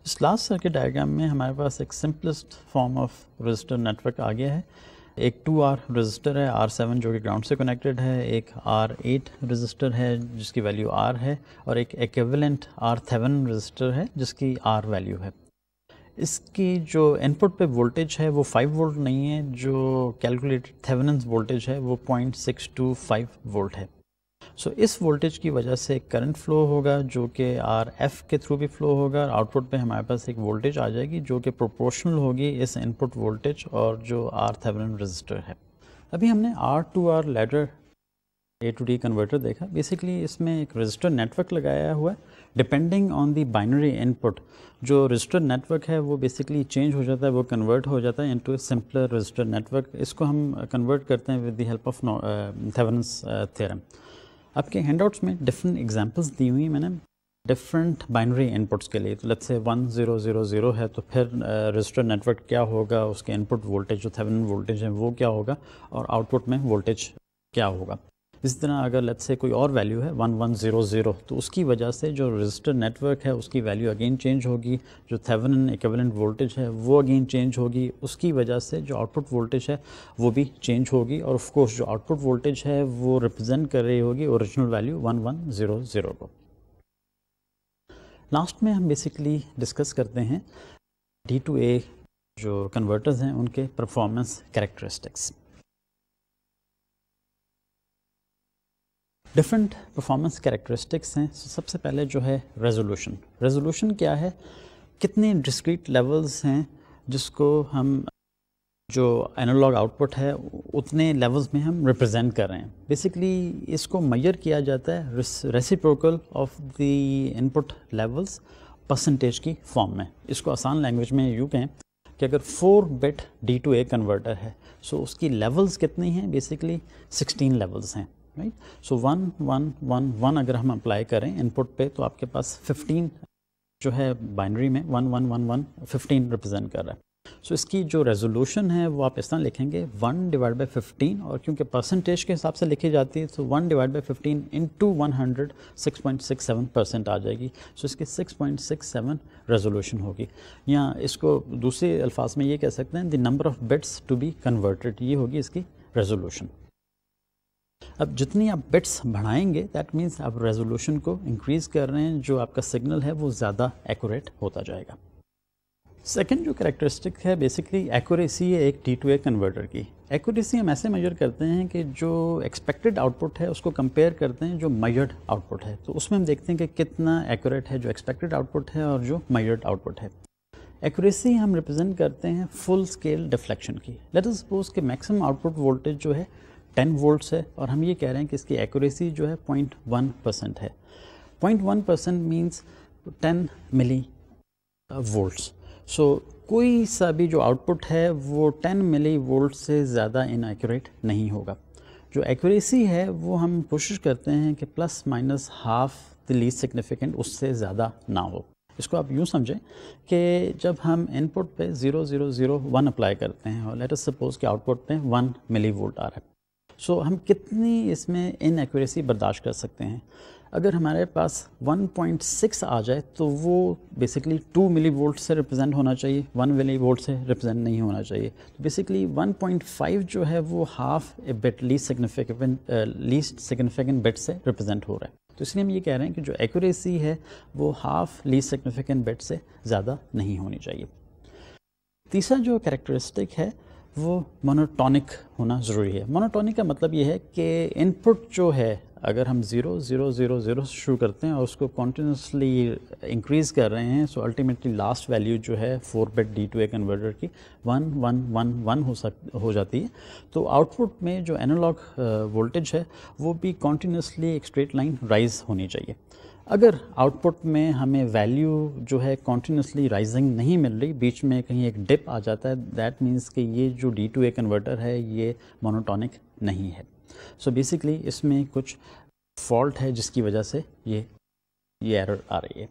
[SPEAKER 1] इस लास्ट सर्किट डायग्राम में हमारे पास एक simplest form of resistor network आ गया है एक टू आर रजिस्टर है आर सेवन जो कि ग्राउंड से कनेक्टेड है एक आर एट रजिस्टर है जिसकी वैल्यू आर है और एक एकवलेंट आर सेवन रजिस्टर है जिसकी आर वैल्यू है इसकी जो इनपुट पे वोल्टेज है वो फाइव वोल्ट नहीं है जो कैलकुलेटेड थेवनन्स वोल्टेज है वो point six two five volt है सो so, इस वोल्टेज की वजह से एक करंट फ्लो होगा जो कि आर एफ के थ्रू भी फ्लो होगा आउटपुट पे हमारे पास एक वोल्टेज आ जाएगी जो कि प्रोपोर्शनल होगी इस इनपुट वोल्टेज और जो आर थेवरन रजिस्टर है अभी हमने R two R ladder A to D converter देखा बेसिकली इसमें एक रजिस्टर नेटवर्क लगाया हुआ है depending on the binary input जो रजिस्टर नेटवर्क है वो बेसिकली चेंज हो जाता है वो कन्वर्ट हो जाता है इनटू सिंपलर रजिस्टर नेटवर्क इसको हम कन्वर्ट करते हैं with the help of Thevenin's theorem आपके हैंडआउट्स में डिफरेंट एग्जांपल्स दी हुई मैंने डिफरेंट बाइनरी इनपुट्स के लिए तो let's say one zero zero zero है तो फिर रजिस्टर uh, नेटवर्क क्या होगा उसके इनपुट वोल्टेज जो थेवन वोल्टेज है वो क्या होगा और आउटपुट में वोल्टेज क्या होगा इस तरह अगर लत से कोई और वैल्यू है वन वन ज़ीरो ज़ीरो तो उसकी वजह से जो रजिस्टर नेटवर्क है उसकी वैल्यू अगेन चेंज होगी जो थेवनन इक्वलेंट वोल्टेज है वो अगेन चेंज होगी उसकी वजह से जो आउटपुट वोल्टेज है वो भी चेंज होगी और ऑफकोर्स जो आउटपुट वोल्टेज है वो रिप्रजेंट कर रही होगी original value one one zero zero को लास्ट में हम बेसिकली डिस्कस करते हैं डी टू ए जो कन्वर्टर्स हैं उनके performance characteristics different performance characteristics हैं so, सबसे पहले जो है रेजोल्यूशन रेजोल्यूशन क्या है कितने डिस्क्रीट लेवल्स हैं जिसको हम जो एनालॉग आउटपुट है उतने लेवल्स में हम रिप्रेजेंट कर रहे हैं बेसिकली इसको मैयर किया जाता है reciprocal of the input levels percentage की फॉर्म में इसको आसान लैंग्वेज में यूँ कहें कि अगर four bit D to A converter है सो उसकी लेवल्स कितनी हैं बेसिकली सिक्सटीन लेवल्स हैं right so one one one one अगर हम अप्लाई करें इनपुट पे तो आपके पास फिफ्टीन जो है बाइनरी में one one one one fifteen represent कर रहा है सो so, इसकी जो रेजोल्यूशन है वो आप इस तरह लिखेंगे वन डिवाइड बाई फिफ्टीन और क्योंकि परसेंटेज के हिसाब से लिखी जाती है तो one divide by fifteen into one hundred six point six seven percent आ जाएगी सो so, इसकी six point six seven resolution होगी या इसको दूसरे अल्फाज में ये कह सकते हैं the number of bits to be converted ये होगी इसकी रेजोल्यूशन अब जितनी आप बिट्स बढ़ाएंगे दैट मीन्स आप रेजोल्यूशन को इंक्रीज़ कर रहे हैं जो आपका सिग्नल है वो ज़्यादा एक्यूरेट होता जाएगा सेकेंड जो करेक्टरिस्टिक है बेसिकली एक्यूरेसी है एक टी टू ए कन्वर्टर की एक्यूरेसी हम ऐसे मेजर करते हैं कि जो एक्सपेक्टेड आउटपुट है उसको कंपेयर करते हैं जो मयर्ड आउटपुट है तो उसमें हम देखते हैं कि कितना एक्यूरेट है जो एक्सपेक्टेड आउटपुट है और जो मयर्ड आउटपुट है एक्यूरेसी हम रिप्रेजेंट करते हैं फुल स्केल डिफ्लेक्शन की लेट अस सपोज के मैक्सिमम आउटपुट वोल्टेज जो है टेन वोल्ट्स है और हम ये कह रहे हैं कि इसकी एक्यूरेसी जो है पॉइंट वन परसेंट है point one percent means ten milli volts so कोई सा भी जो आउटपुट है वो टेन मिली वोल्ट से ज़्यादा इनएक्यूरेट नहीं होगा जो एक्यूरेसी है वो हम कोशिश करते हैं कि plus minus half the least significant उससे ज़्यादा ना हो इसको आप यूँ समझें कि जब हम इनपुट पे zero zero zero one apply करते हैं और लेट अस सपोज़ कि आउटपुट पे वन मिली वोल्ट आ रहा है सो हम कितनी इसमें एक्यूरेसी बर्दाश्त कर सकते हैं अगर हमारे पास 1.6 आ जाए तो वो बेसिकली 2 मिली वोल्ट से रिप्रेजेंट होना चाहिए 1 मिली वोल्ट से रिप्रेजेंट नहीं होना चाहिए तो बेसिकली 1.5 जो है वो half a bit least significant least significant bit से रिप्रेजेंट हो रहा है तो इसलिए हम ये कह रहे हैं कि जो एक्यूरेसी है वो हाफ लीस्ट सिग्निफिकेंट बिट से ज़्यादा नहीं होनी चाहिए तीसरा जो करेक्टरिस्टिक है वो मोनोटॉनिक होना ज़रूरी है मोनोटॉनिक का मतलब ये है कि इनपुट जो है अगर हम ज़ीरो ज़ीरो ज़ीरो ज़ीरो से शुरू करते हैं और उसको कॉन्टीन्यूसली इंक्रीज़ कर रहे हैं सो अल्टीमेटली लास्ट वैल्यू जो है four bit D to A converter की वन वन वन वन हो सक हो जाती है तो आउटपुट में जो एनालॉग वोल्टेज uh, है वो भी कॉन्टीन्यूसली एक स्ट्रेट लाइन राइज होनी चाहिए अगर आउटपुट में हमें वैल्यू जो है कॉन्टीन्यूसली राइजिंग नहीं मिल रही बीच में कहीं एक डिप आ जाता है दैट मीन्स कि ये जो डी टू ए कन्वर्टर है ये मोनोटॉनिक नहीं है सो so बेसिकली इसमें कुछ फॉल्ट है जिसकी वजह से ये ये एरर आ रही है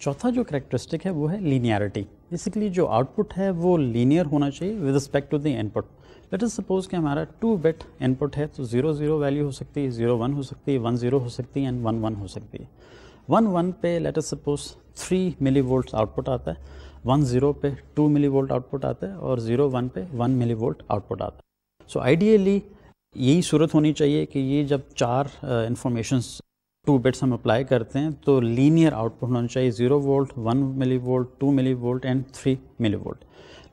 [SPEAKER 1] चौथा जो करेक्टरिस्टिक है वो है लीनियरिटी बेसिकली जो आउटपुट है वो लीनियर होना चाहिए with respect to the input let us suppose कि हमारा टू बिट इनपुट है तो जीरो जीरो वैल्यू हो सकती है जीरो वन हो सकती है वन जीरो हो सकती है एंड वन वन हो सकती है वन वन पे let us suppose three milli volt output आता है वन जीरो पे टू मिली वोल्ट आउटपुट आता है और जीरो वन पे वन मिली वोल्ट आउटपुट आता है सो so, आइडियली यही सूरत होनी चाहिए कि ये जब चार इन्फॉर्मेशन टू बिट्स हम अप्लाई करते हैं तो लीनियर आउटपुट होना चाहिए zero volt one milli volt two milli volt and three milli volt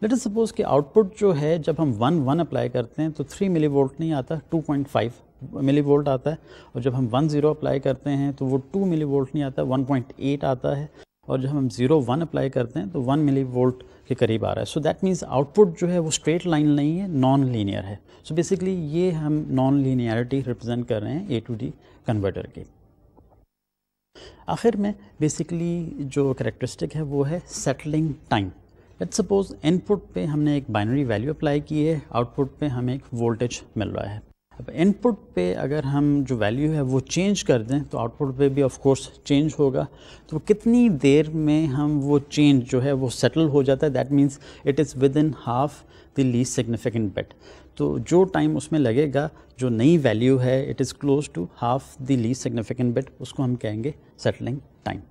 [SPEAKER 1] let us suppose कि आउटपुट जो है जब हम वन वन अप्लाई करते हैं तो थ्री मिली वोल्ट नहीं आता two point five milli volt आता है और जब हम वन ज़ीरो अप्लाई करते हैं तो वो टू मिली वोल्ट नहीं आता वन पॉइंट एट आता है और जब हम ज़ीरो वन अप्लाई करते हैं तो वन मिली वोल्ट के करीब आ रहा है सो दैट मीन्स आउटपुट जो है वो स्ट्रेट लाइन नहीं है नॉन लीनियर है सो so बेसिकली ये हम नॉन लीनियरिटी रिप्रेजेंट कर रहे हैं ए टू डी कन्वर्टर की आखिर में बेसिकली जो करेक्टरिस्टिक है वो है settling time let suppose input पे हमने एक बाइनरी वैल्यू अप्लाई की है आउटपुट पे हमें एक वोल्टेज मिल रहा है अब इनपुट पे अगर हम जो वैल्यू है वो चेंज कर दें तो आउटपुट पे भी ऑफ कोर्स चेंज होगा तो कितनी देर में हम वो चेंज जो है वो सेटल हो जाता है that means it is within half the least significant bit तो जो टाइम उसमें लगेगा जो नई वैल्यू है it is close to half the least significant bit उसको हम कहेंगे सेटलिंग टाइम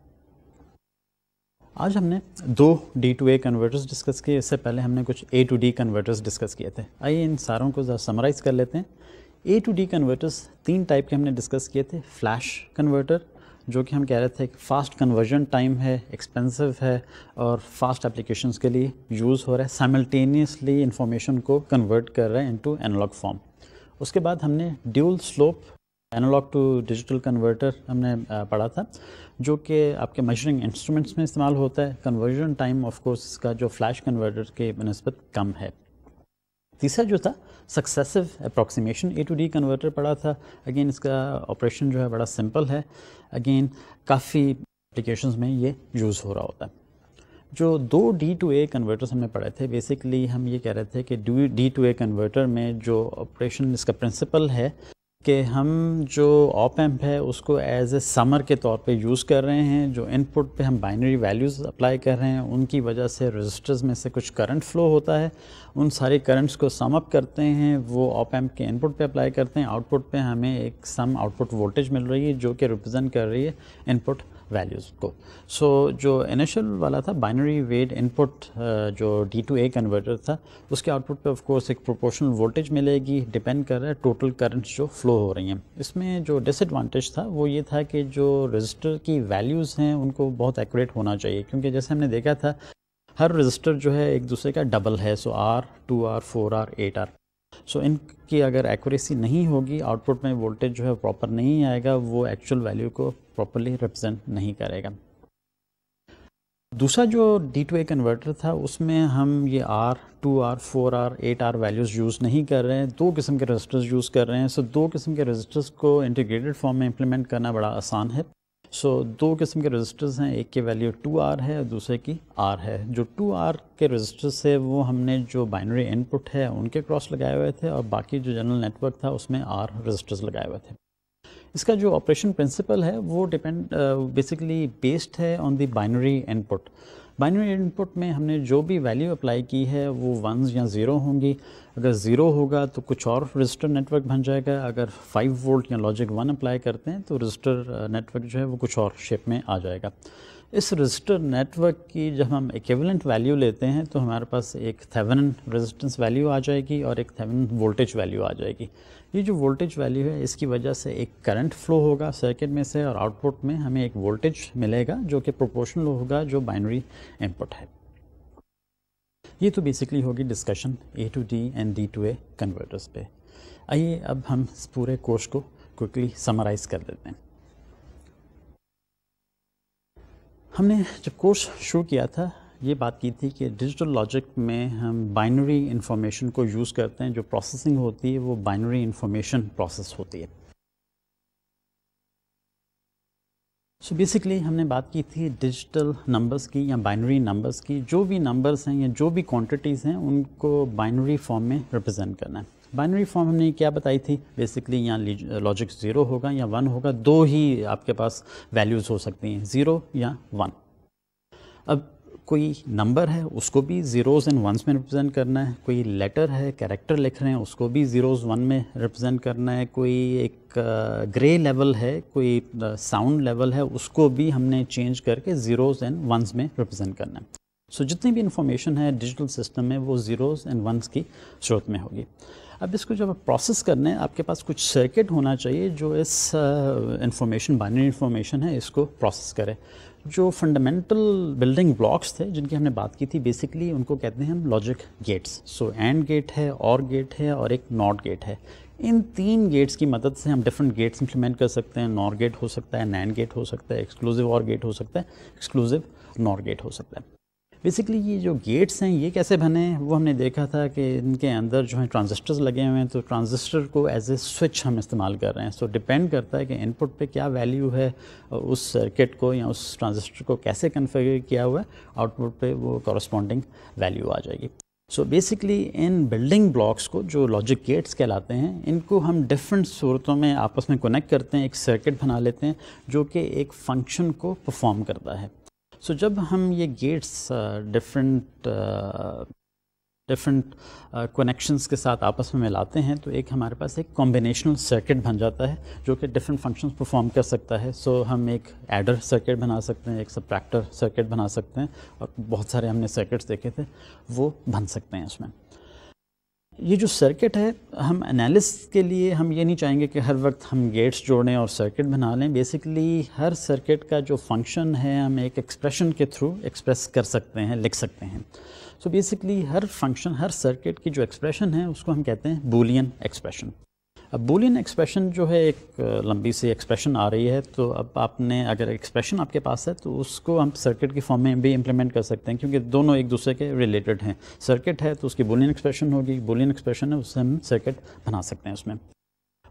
[SPEAKER 1] आज हमने दो D to A converters discuss किए इससे पहले हमने कुछ A to D converters discuss किए थे आइए इन सारों को ज़रा समराइज़ कर लेते हैं ए टू डी कन्वर्टर्स तीन टाइप के हमने डिस्कस किए थे फ्लैश कन्वर्टर जो कि हम कह रहे थे कि फ़ास्ट कन्वर्जन टाइम है एक्सपेंसिव है और फास्ट एप्लीकेशन के लिए यूज़ हो रहा है साइमल्टेनियसली इन्फॉर्मेशन को कन्वर्ट कर रहे हैं इनटू एनालॉग फॉर्म उसके बाद हमने dual slope analog to digital converter हमने पढ़ा था जो कि आपके मेजरिंग इंस्ट्रूमेंट्स में इस्तेमाल होता है कन्वर्जन टाइम ऑफ कोर्स इसका जो फ्लैश कन्वर्टर के बनस्बत कम है तीसरा जो था successive approximation A to D converter पड़ा था अगेन इसका ऑपरेशन जो है बड़ा सिंपल है अगेन काफ़ी अप्लीकेशन में ये यूज़ हो रहा होता है जो दो डी टू ए कन्वर्टर्स हमने पढ़े थे बेसिकली हम ये कह रहे थे कि डी टू ए कन्वर्टर में जो ऑपरेशन इसका प्रिंसिपल है कि हम जो ऑप एम्प है उसको एज ए समर के तौर पे यूज़ कर रहे हैं जो इनपुट पे हम बाइनरी वैल्यूज़ अप्लाई कर रहे हैं उनकी वजह से रजिस्टर्स में से कुछ करंट फ्लो होता है उन सारे करंट्स को सम अप करते हैं वो ऑप एम्प के इनपुट पे अप्लाई करते हैं आउटपुट पे हमें एक सम आउटपुट वोल्टेज मिल रही है जो कि रिप्रजेंट कर रही है इनपुट वैल्यूज़ को सो so, जो इनिशियल वाला था बाइनरी वेट इनपुट uh, जो डी टू ए कन्वर्टर था उसके आउटपुट पे ऑफकोर्स एक प्रोपोर्शनल वोल्टेज मिलेगी डिपेंड कर रहा है टोटल करंट्स जो फ्लो हो रही हैं इसमें जो डिसएडवांटेज था वो ये था कि जो रजिस्टर की वैल्यूज़ हैं उनको बहुत एक्यूरेट होना चाहिए क्योंकि जैसे हमने देखा था हर रजिस्टर जो है एक दूसरे का डबल है so R two R four R eight R so इनकी अगर एक्यूरेसी नहीं होगी आउटपुट में वोल्टेज जो है प्रॉपर नहीं आएगा वो एक्चुअल वैल्यू को प्रॉपरली रिप्रजेंट नहीं करेगा दूसरा जो डी टू ए कन्वर्टर था उसमें हम ये R two R four R eight R values use नहीं कर रहे हैं दो किस्म के रजिस्टर्स यूज़ कर रहे हैं सो so, दो किस्म के रजिस्टर्स को इंटीग्रेटेड फॉर्म में इम्प्लीमेंट करना बड़ा आसान है सो so, दो किस्म के रजिस्टर्स हैं एक की वैल्यू टू आर है और दूसरे की आर है जो टू आर के रजिस्टर्स है वो हमने जो बाइनरी इनपुट है उनके क्रॉस लगाए हुए थे और बाकी जो जनरल नेटवर्क था उसमें आर रजिस्टर्स लगाए हुए थे इसका जो ऑपरेशन प्रिंसिपल है वो डिपेंड बेसिकली बेस्ड है on the binary input binary input में हमने जो भी वैल्यू अप्लाई की है वो वंस या ज़ीरो होंगी अगर ज़ीरो होगा तो कुछ और रजिस्टर नेटवर्क बन जाएगा अगर फाइव वोल्ट या लॉजिक वन अप्लाई करते हैं तो रजिस्टर नेटवर्क जो है वो कुछ और शेप में आ जाएगा इस रजिस्टर नेटवर्क की जब हम इक्विवेलेंट वैल्यू लेते हैं तो हमारे पास एक थेवन रेजिस्टेंस वैल्यू आ जाएगी और एक थेवन वोल्टेज वैल्यू आ जाएगी ये जो वोल्टेज वैल्यू है इसकी वजह से एक करंट फ्लो होगा सर्किट में से और आउटपुट में हमें एक वोल्टेज मिलेगा जो कि प्रोपोर्शनल होगा जो बाइनरी इनपुट है ये तो बेसिकली होगी discussion A to D and D to A converters पे आइए अब हम इस पूरे कोर्स को क्विकली समराइज़ कर देते हैं हमने जब कोर्स शुरू किया था ये बात की थी कि डिजिटल लॉजिक में हम बाइनरी इन्फॉर्मेशन को यूज़ करते हैं जो प्रोसेसिंग होती है वो बाइनरी इन्फॉर्मेशन प्रोसेस होती है सो so बेसिकली हमने बात की थी डिजिटल नंबर्स की या बाइनरी नंबर्स की जो भी नंबर्स हैं या जो भी क्वांटिटीज़ हैं उनको बाइनरी फॉर्म में रिप्रेजेंट करना है बाइनरी फॉर्म हमने क्या बताई थी बेसिकली यहाँ लॉजिक ज़ीरो होगा या वन होगा दो ही आपके पास वैल्यूज़ हो सकती हैं ज़ीरो या वन अब कोई नंबर है उसको भी ज़ीरोज़ एंड वंस में रिप्रेजेंट करना है कोई लेटर है कैरेक्टर लिख रहे हैं उसको भी ज़ीरोज़ वन में रिप्रेजेंट करना है कोई एक ग्रे लेवल है कोई साउंड लेवल है उसको भी हमने चेंज करके ज़ीरोज़ एंड वंस में रिप्रेजेंट करना है सो so, जितनी भी इंफॉर्मेशन है डिजिटल सिस्टम में वो ज़ीरोज़ एंड वंस की स्रोत में होगी अब इसको जब आप प्रोसेस करने आपके पास कुछ सर्किट होना चाहिए जो इस इंफॉर्मेशन बाइनरी इन्फॉर्मेशन है इसको प्रोसेस करें जो फंडामेंटल बिल्डिंग ब्लॉक्स थे जिनकी हमने बात की थी बेसिकली उनको कहते हैं हम logic gates so and gate है और गेट है और एक नॉट गेट है इन तीन गेट्स की मदद से हम डिफरेंट गेट्स इंप्लीमेंट कर सकते हैं नॉर गेट हो सकता है नैन गेट हो सकता है एक्सक्लूसिव और गेट हो सकता है एक्सक्लूसिव नॉर गेट हो सकता है बेसिकली ये जो गेट्स हैं ये कैसे बने वो हमने देखा था कि इनके अंदर जो है ट्रांजिस्टर्स लगे हुए हैं तो ट्रांजिस्टर को एज ए स्विच हम इस्तेमाल कर रहे हैं सो so, डिपेंड करता है कि इनपुट पे क्या वैल्यू है और उस सर्किट को या उस ट्रांजिस्टर को कैसे कन्फिगर किया हुआ है आउटपुट पे वो कॉरस्पॉन्डिंग वैल्यू आ जाएगी सो बेसिकली इन बिल्डिंग ब्लॉक्स को जो लॉजिक गेट्स कहलाते हैं इनको हम डिफरेंट सूरतों में आपस में कनेक्ट करते हैं एक सर्किट बना लेते हैं जो कि एक फंक्शन को परफॉर्म करता है सो so, जब हम ये गेट्स डिफरेंट डिफरेंट कनेक्शंस के साथ आपस में मिलाते हैं तो एक हमारे पास एक कॉम्बिनेशनल सर्किट बन जाता है जो कि डिफरेंट फंक्शंस परफॉर्म कर सकता है सो so, हम एक एडर सर्किट बना सकते हैं एक सब्ट्रैक्टर सर्किट बना सकते हैं और बहुत सारे हमने सर्किट्स देखे थे वो बन सकते हैं इसमें ये जो सर्किट है हम एनालिस के लिए हम ये नहीं चाहेंगे कि हर वक्त हम गेट्स जोड़ें और सर्किट बना लें बेसिकली हर सर्किट का जो फंक्शन है हम एक एक्सप्रेशन के थ्रू एक्सप्रेस कर सकते हैं लिख सकते हैं सो so बेसिकली हर फंक्शन हर सर्किट की जो एक्सप्रेशन है उसको हम कहते हैं बोलियन एक्सप्रेशन अब बोलियन एक्सप्रेशन जो है एक लंबी सी एक्सप्रेशन आ रही है तो अब आपने अगर एक्सप्रेशन आपके पास है तो उसको हम सर्किट की फॉर्म में भी इम्प्लीमेंट कर सकते हैं क्योंकि दोनों एक दूसरे के रिलेटेड हैं सर्किट है तो उसकी बोलियन एक्सप्रेशन होगी बोलियन एक्सप्रेशन है उससे हम सर्किट बना सकते हैं उसमें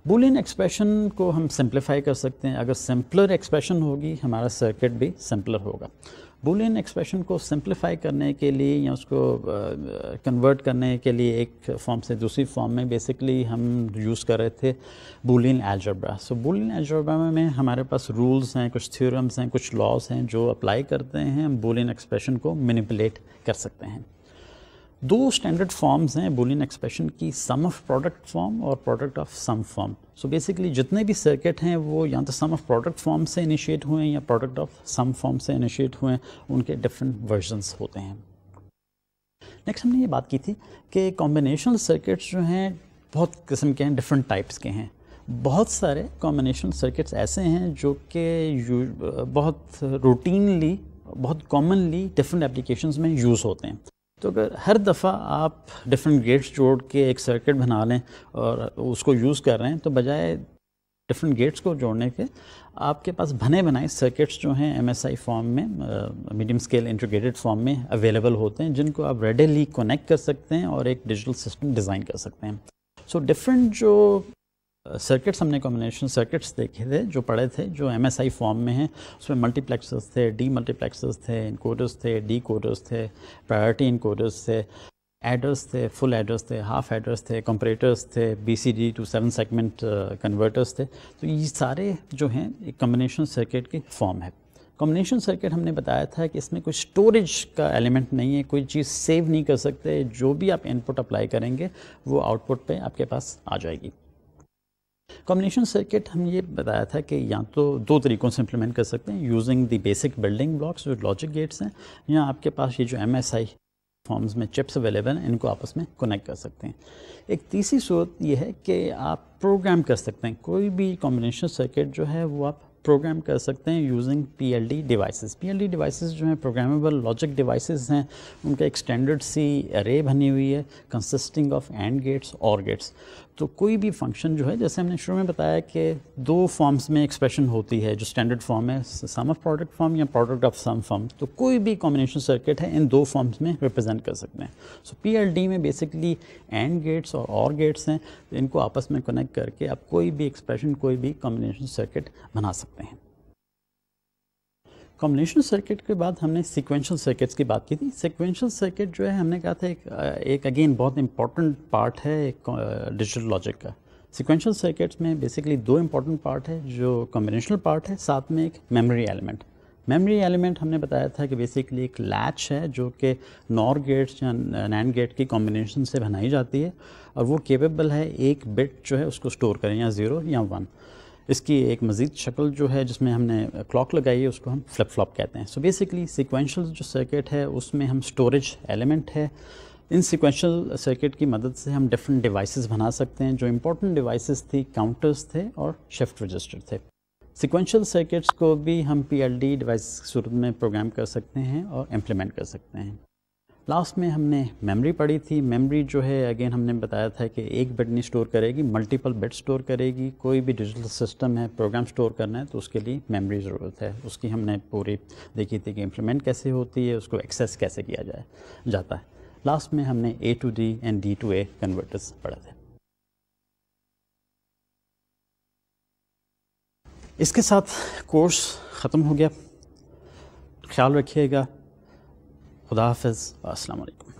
[SPEAKER 1] बोलियन एक्सप्रेशन को हम सिंप्लीफाई कर सकते हैं अगर सिंपलर एक्सप्रेशन होगी हमारा सर्किट भी सिंपलर होगा बुलियन एक्सप्रेशन को सिंप्लीफाई करने के लिए या उसको कन्वर्ट uh, uh करने के लिए एक फॉर्म से दूसरी फॉर्म में बेसिकली हम यूज़ कर रहे थे Boolean algebra so Boolean algebra में हमारे पास रूल्स हैं कुछ थ्योरम्स हैं कुछ लॉज हैं जो अप्लाई करते हैं हम बुलियन एक्सप्रेशन को मैनिपुलेट कर सकते हैं दो स्टैंडर्ड फॉर्म्स हैं बुलियन एक्सप्रेशन की सम ऑफ प्रोडक्ट फॉर्म और product of sum form so basically जितने भी सर्किट हैं वो या तो सम ऑफ प्रोडक्ट फॉर्म से इनिशिएट हुए हैं या प्रोडक्ट ऑफ सम फॉर्म से इनिशिएट हुए हैं उनके डिफरेंट वर्जनस होते हैं नेक्स्ट हमने ये बात की थी कि कॉम्बिनेशनल सर्किट्स जो हैं बहुत किस्म के हैं डिफरेंट टाइप्स के हैं बहुत सारे कॉम्बिनेशन सर्किट्स ऐसे हैं जो कि बहुत रूटीनली बहुत कॉमनली डिफरेंट एप्लीकेशंस में यूज़ होते हैं तो अगर हर दफ़ा आप डिफरेंट गेट्स जोड़ के एक सर्किट बना लें और उसको यूज़ कर रहे हैं तो बजाय डिफरेंट गेट्स को जोड़ने के आपके पास भने बनाए सर्किट्स जो हैं एमएसआई फॉर्म में मीडियम स्केल इंटीग्रेटेड फॉर्म में अवेलेबल होते हैं जिनको आप रेडिली कनेक्ट कर सकते हैं और एक डिजिटल सिस्टम डिज़ाइन कर सकते हैं सो so, डिफरेंट जो सर्किट्स हमने कॉम्बिनेशन सर्किट्स देखे थे जो पढ़े थे जो एम एस आई फॉर्म में हैं उसमें मल्टीप्लेक्सर्स थे डी मल्टीप्लेक्सर्स थे इनकोडर्स थे डी कोडर्स थे प्रायोरिटी इनकोडर्स थे एडर्स थे फुल एड्रेस थे हाफ एडर्स थे कंपरेटर्स थे B C D to seven segment converters थे तो ये सारे जो हैं एक कम्बिनेशन सर्किट के फॉर्म है कॉम्बिनेशन सर्किट हमने बताया था कि इसमें कोई स्टोरेज का एलिमेंट नहीं है कोई चीज़ सेव नहीं कर सकते जो भी आप इनपुट अप्लाई करेंगे वो आउटपुट पर आपके पास आ जाएगी कॉम्बिनेशन सर्किट हम ये बताया था कि या तो दो तरीक़ों से इम्प्लीमेंट कर सकते हैं using the basic building blocks जो लॉजिक गेट्स हैं या आपके पास ये जो एम एस आई फॉर्म्स में चिप्स अवेलेबल हैं इनको आपस में कनेक्ट कर सकते हैं एक तीसरी सूरत यह है कि आप प्रोग्राम कर सकते हैं कोई भी कॉम्बिनेशन सर्किट जो है वो आप प्रोग्राम कर सकते हैं using P L D devices P L D device जो हैं प्रोग्रामेबल लॉजिक डिवाइसेस हैं उनका एक स्टैंडर्ड सी रे बनी हुई है कंसिस्टिंग ऑफ एंड गेट्स और गेट्स तो कोई भी फंक्शन जो है जैसे हमने शुरू में बताया कि दो फॉर्म्स में एक्सप्रेशन होती है जो स्टैंडर्ड फॉर्म है सम ऑफ प्रोडक्ट फॉर्म या प्रोडक्ट ऑफ सम फॉर्म तो कोई भी कॉम्बिनेशन सर्किट है इन दो फॉर्म्स में रिप्रेजेंट कर सकते हैं सो पीएलडी में बेसिकली एंड गेट्स और और गेट्स हैं तो इनको आपस में कनेक्ट करके आप कोई भी एक्सप्रेशन कोई भी कॉम्बिनेशन सर्किट बना सकते हैं कॉम्बिनेशन सर्किट के बाद हमने सिक्वेंशल सर्किट्स की बात की थी सिक्वेंशल सर्किट जो है हमने कहा था एक एक अगेन बहुत इंपॉर्टेंट पार्ट है डिजिटल लॉजिक का सिक्वेंशल सर्किट्स में बेसिकली दो इंपॉर्टेंट पार्ट है जो कॉम्बिनेशनल पार्ट है साथ में एक मेमोरी एलिमेंट मेमोरी एलिमेंट हमने बताया था कि बेसिकली एक लैच है जो कि नॉर गेट्स या नैंड गेट की कॉम्बिनेशन से बनाई जाती है और वो केपेबल है एक बिट जो है उसको स्टोर करें या ज़ीरो या वन इसकी एक मज़ीद शक्ल जो है जिसमें हमने क्लॉक लगाई है उसको हम फ्लिप फ्लॉप कहते हैं सो बेसिकली सिक्वेंशल जो सर्किट है उसमें हम स्टोरेज एलिमेंट है इन सिक्वेंशल सर्किट की मदद से हम डिफरेंट डिवाइसेस बना सकते हैं जो इम्पोर्टेंट डिवाइसेस थी काउंटर्स थे और शिफ्ट रजिस्टर थे सिक्वेंशल सर्किट्स को भी हम डी डिवाइस की सूरत में प्रोग्राम कर सकते हैं और इम्प्लीमेंट कर सकते हैं लास्ट में हमने मेमोरी पढ़ी थी मेमोरी जो है अगेन हमने बताया था कि एक बिट नहीं स्टोर करेगी मल्टीपल बिट स्टोर करेगी कोई भी डिजिटल सिस्टम है प्रोग्राम स्टोर करना है तो उसके लिए मेमोरी ज़रूरत है उसकी हमने पूरी देखी थी कि इम्प्लीमेंट कैसे होती है उसको एक्सेस कैसे किया जाए जाता है लास्ट में हमने A to D and D to A converters पढ़े थे इसके साथ कोर्स ख़त्म हो गया ख्याल रखिएगा و السلام عليكم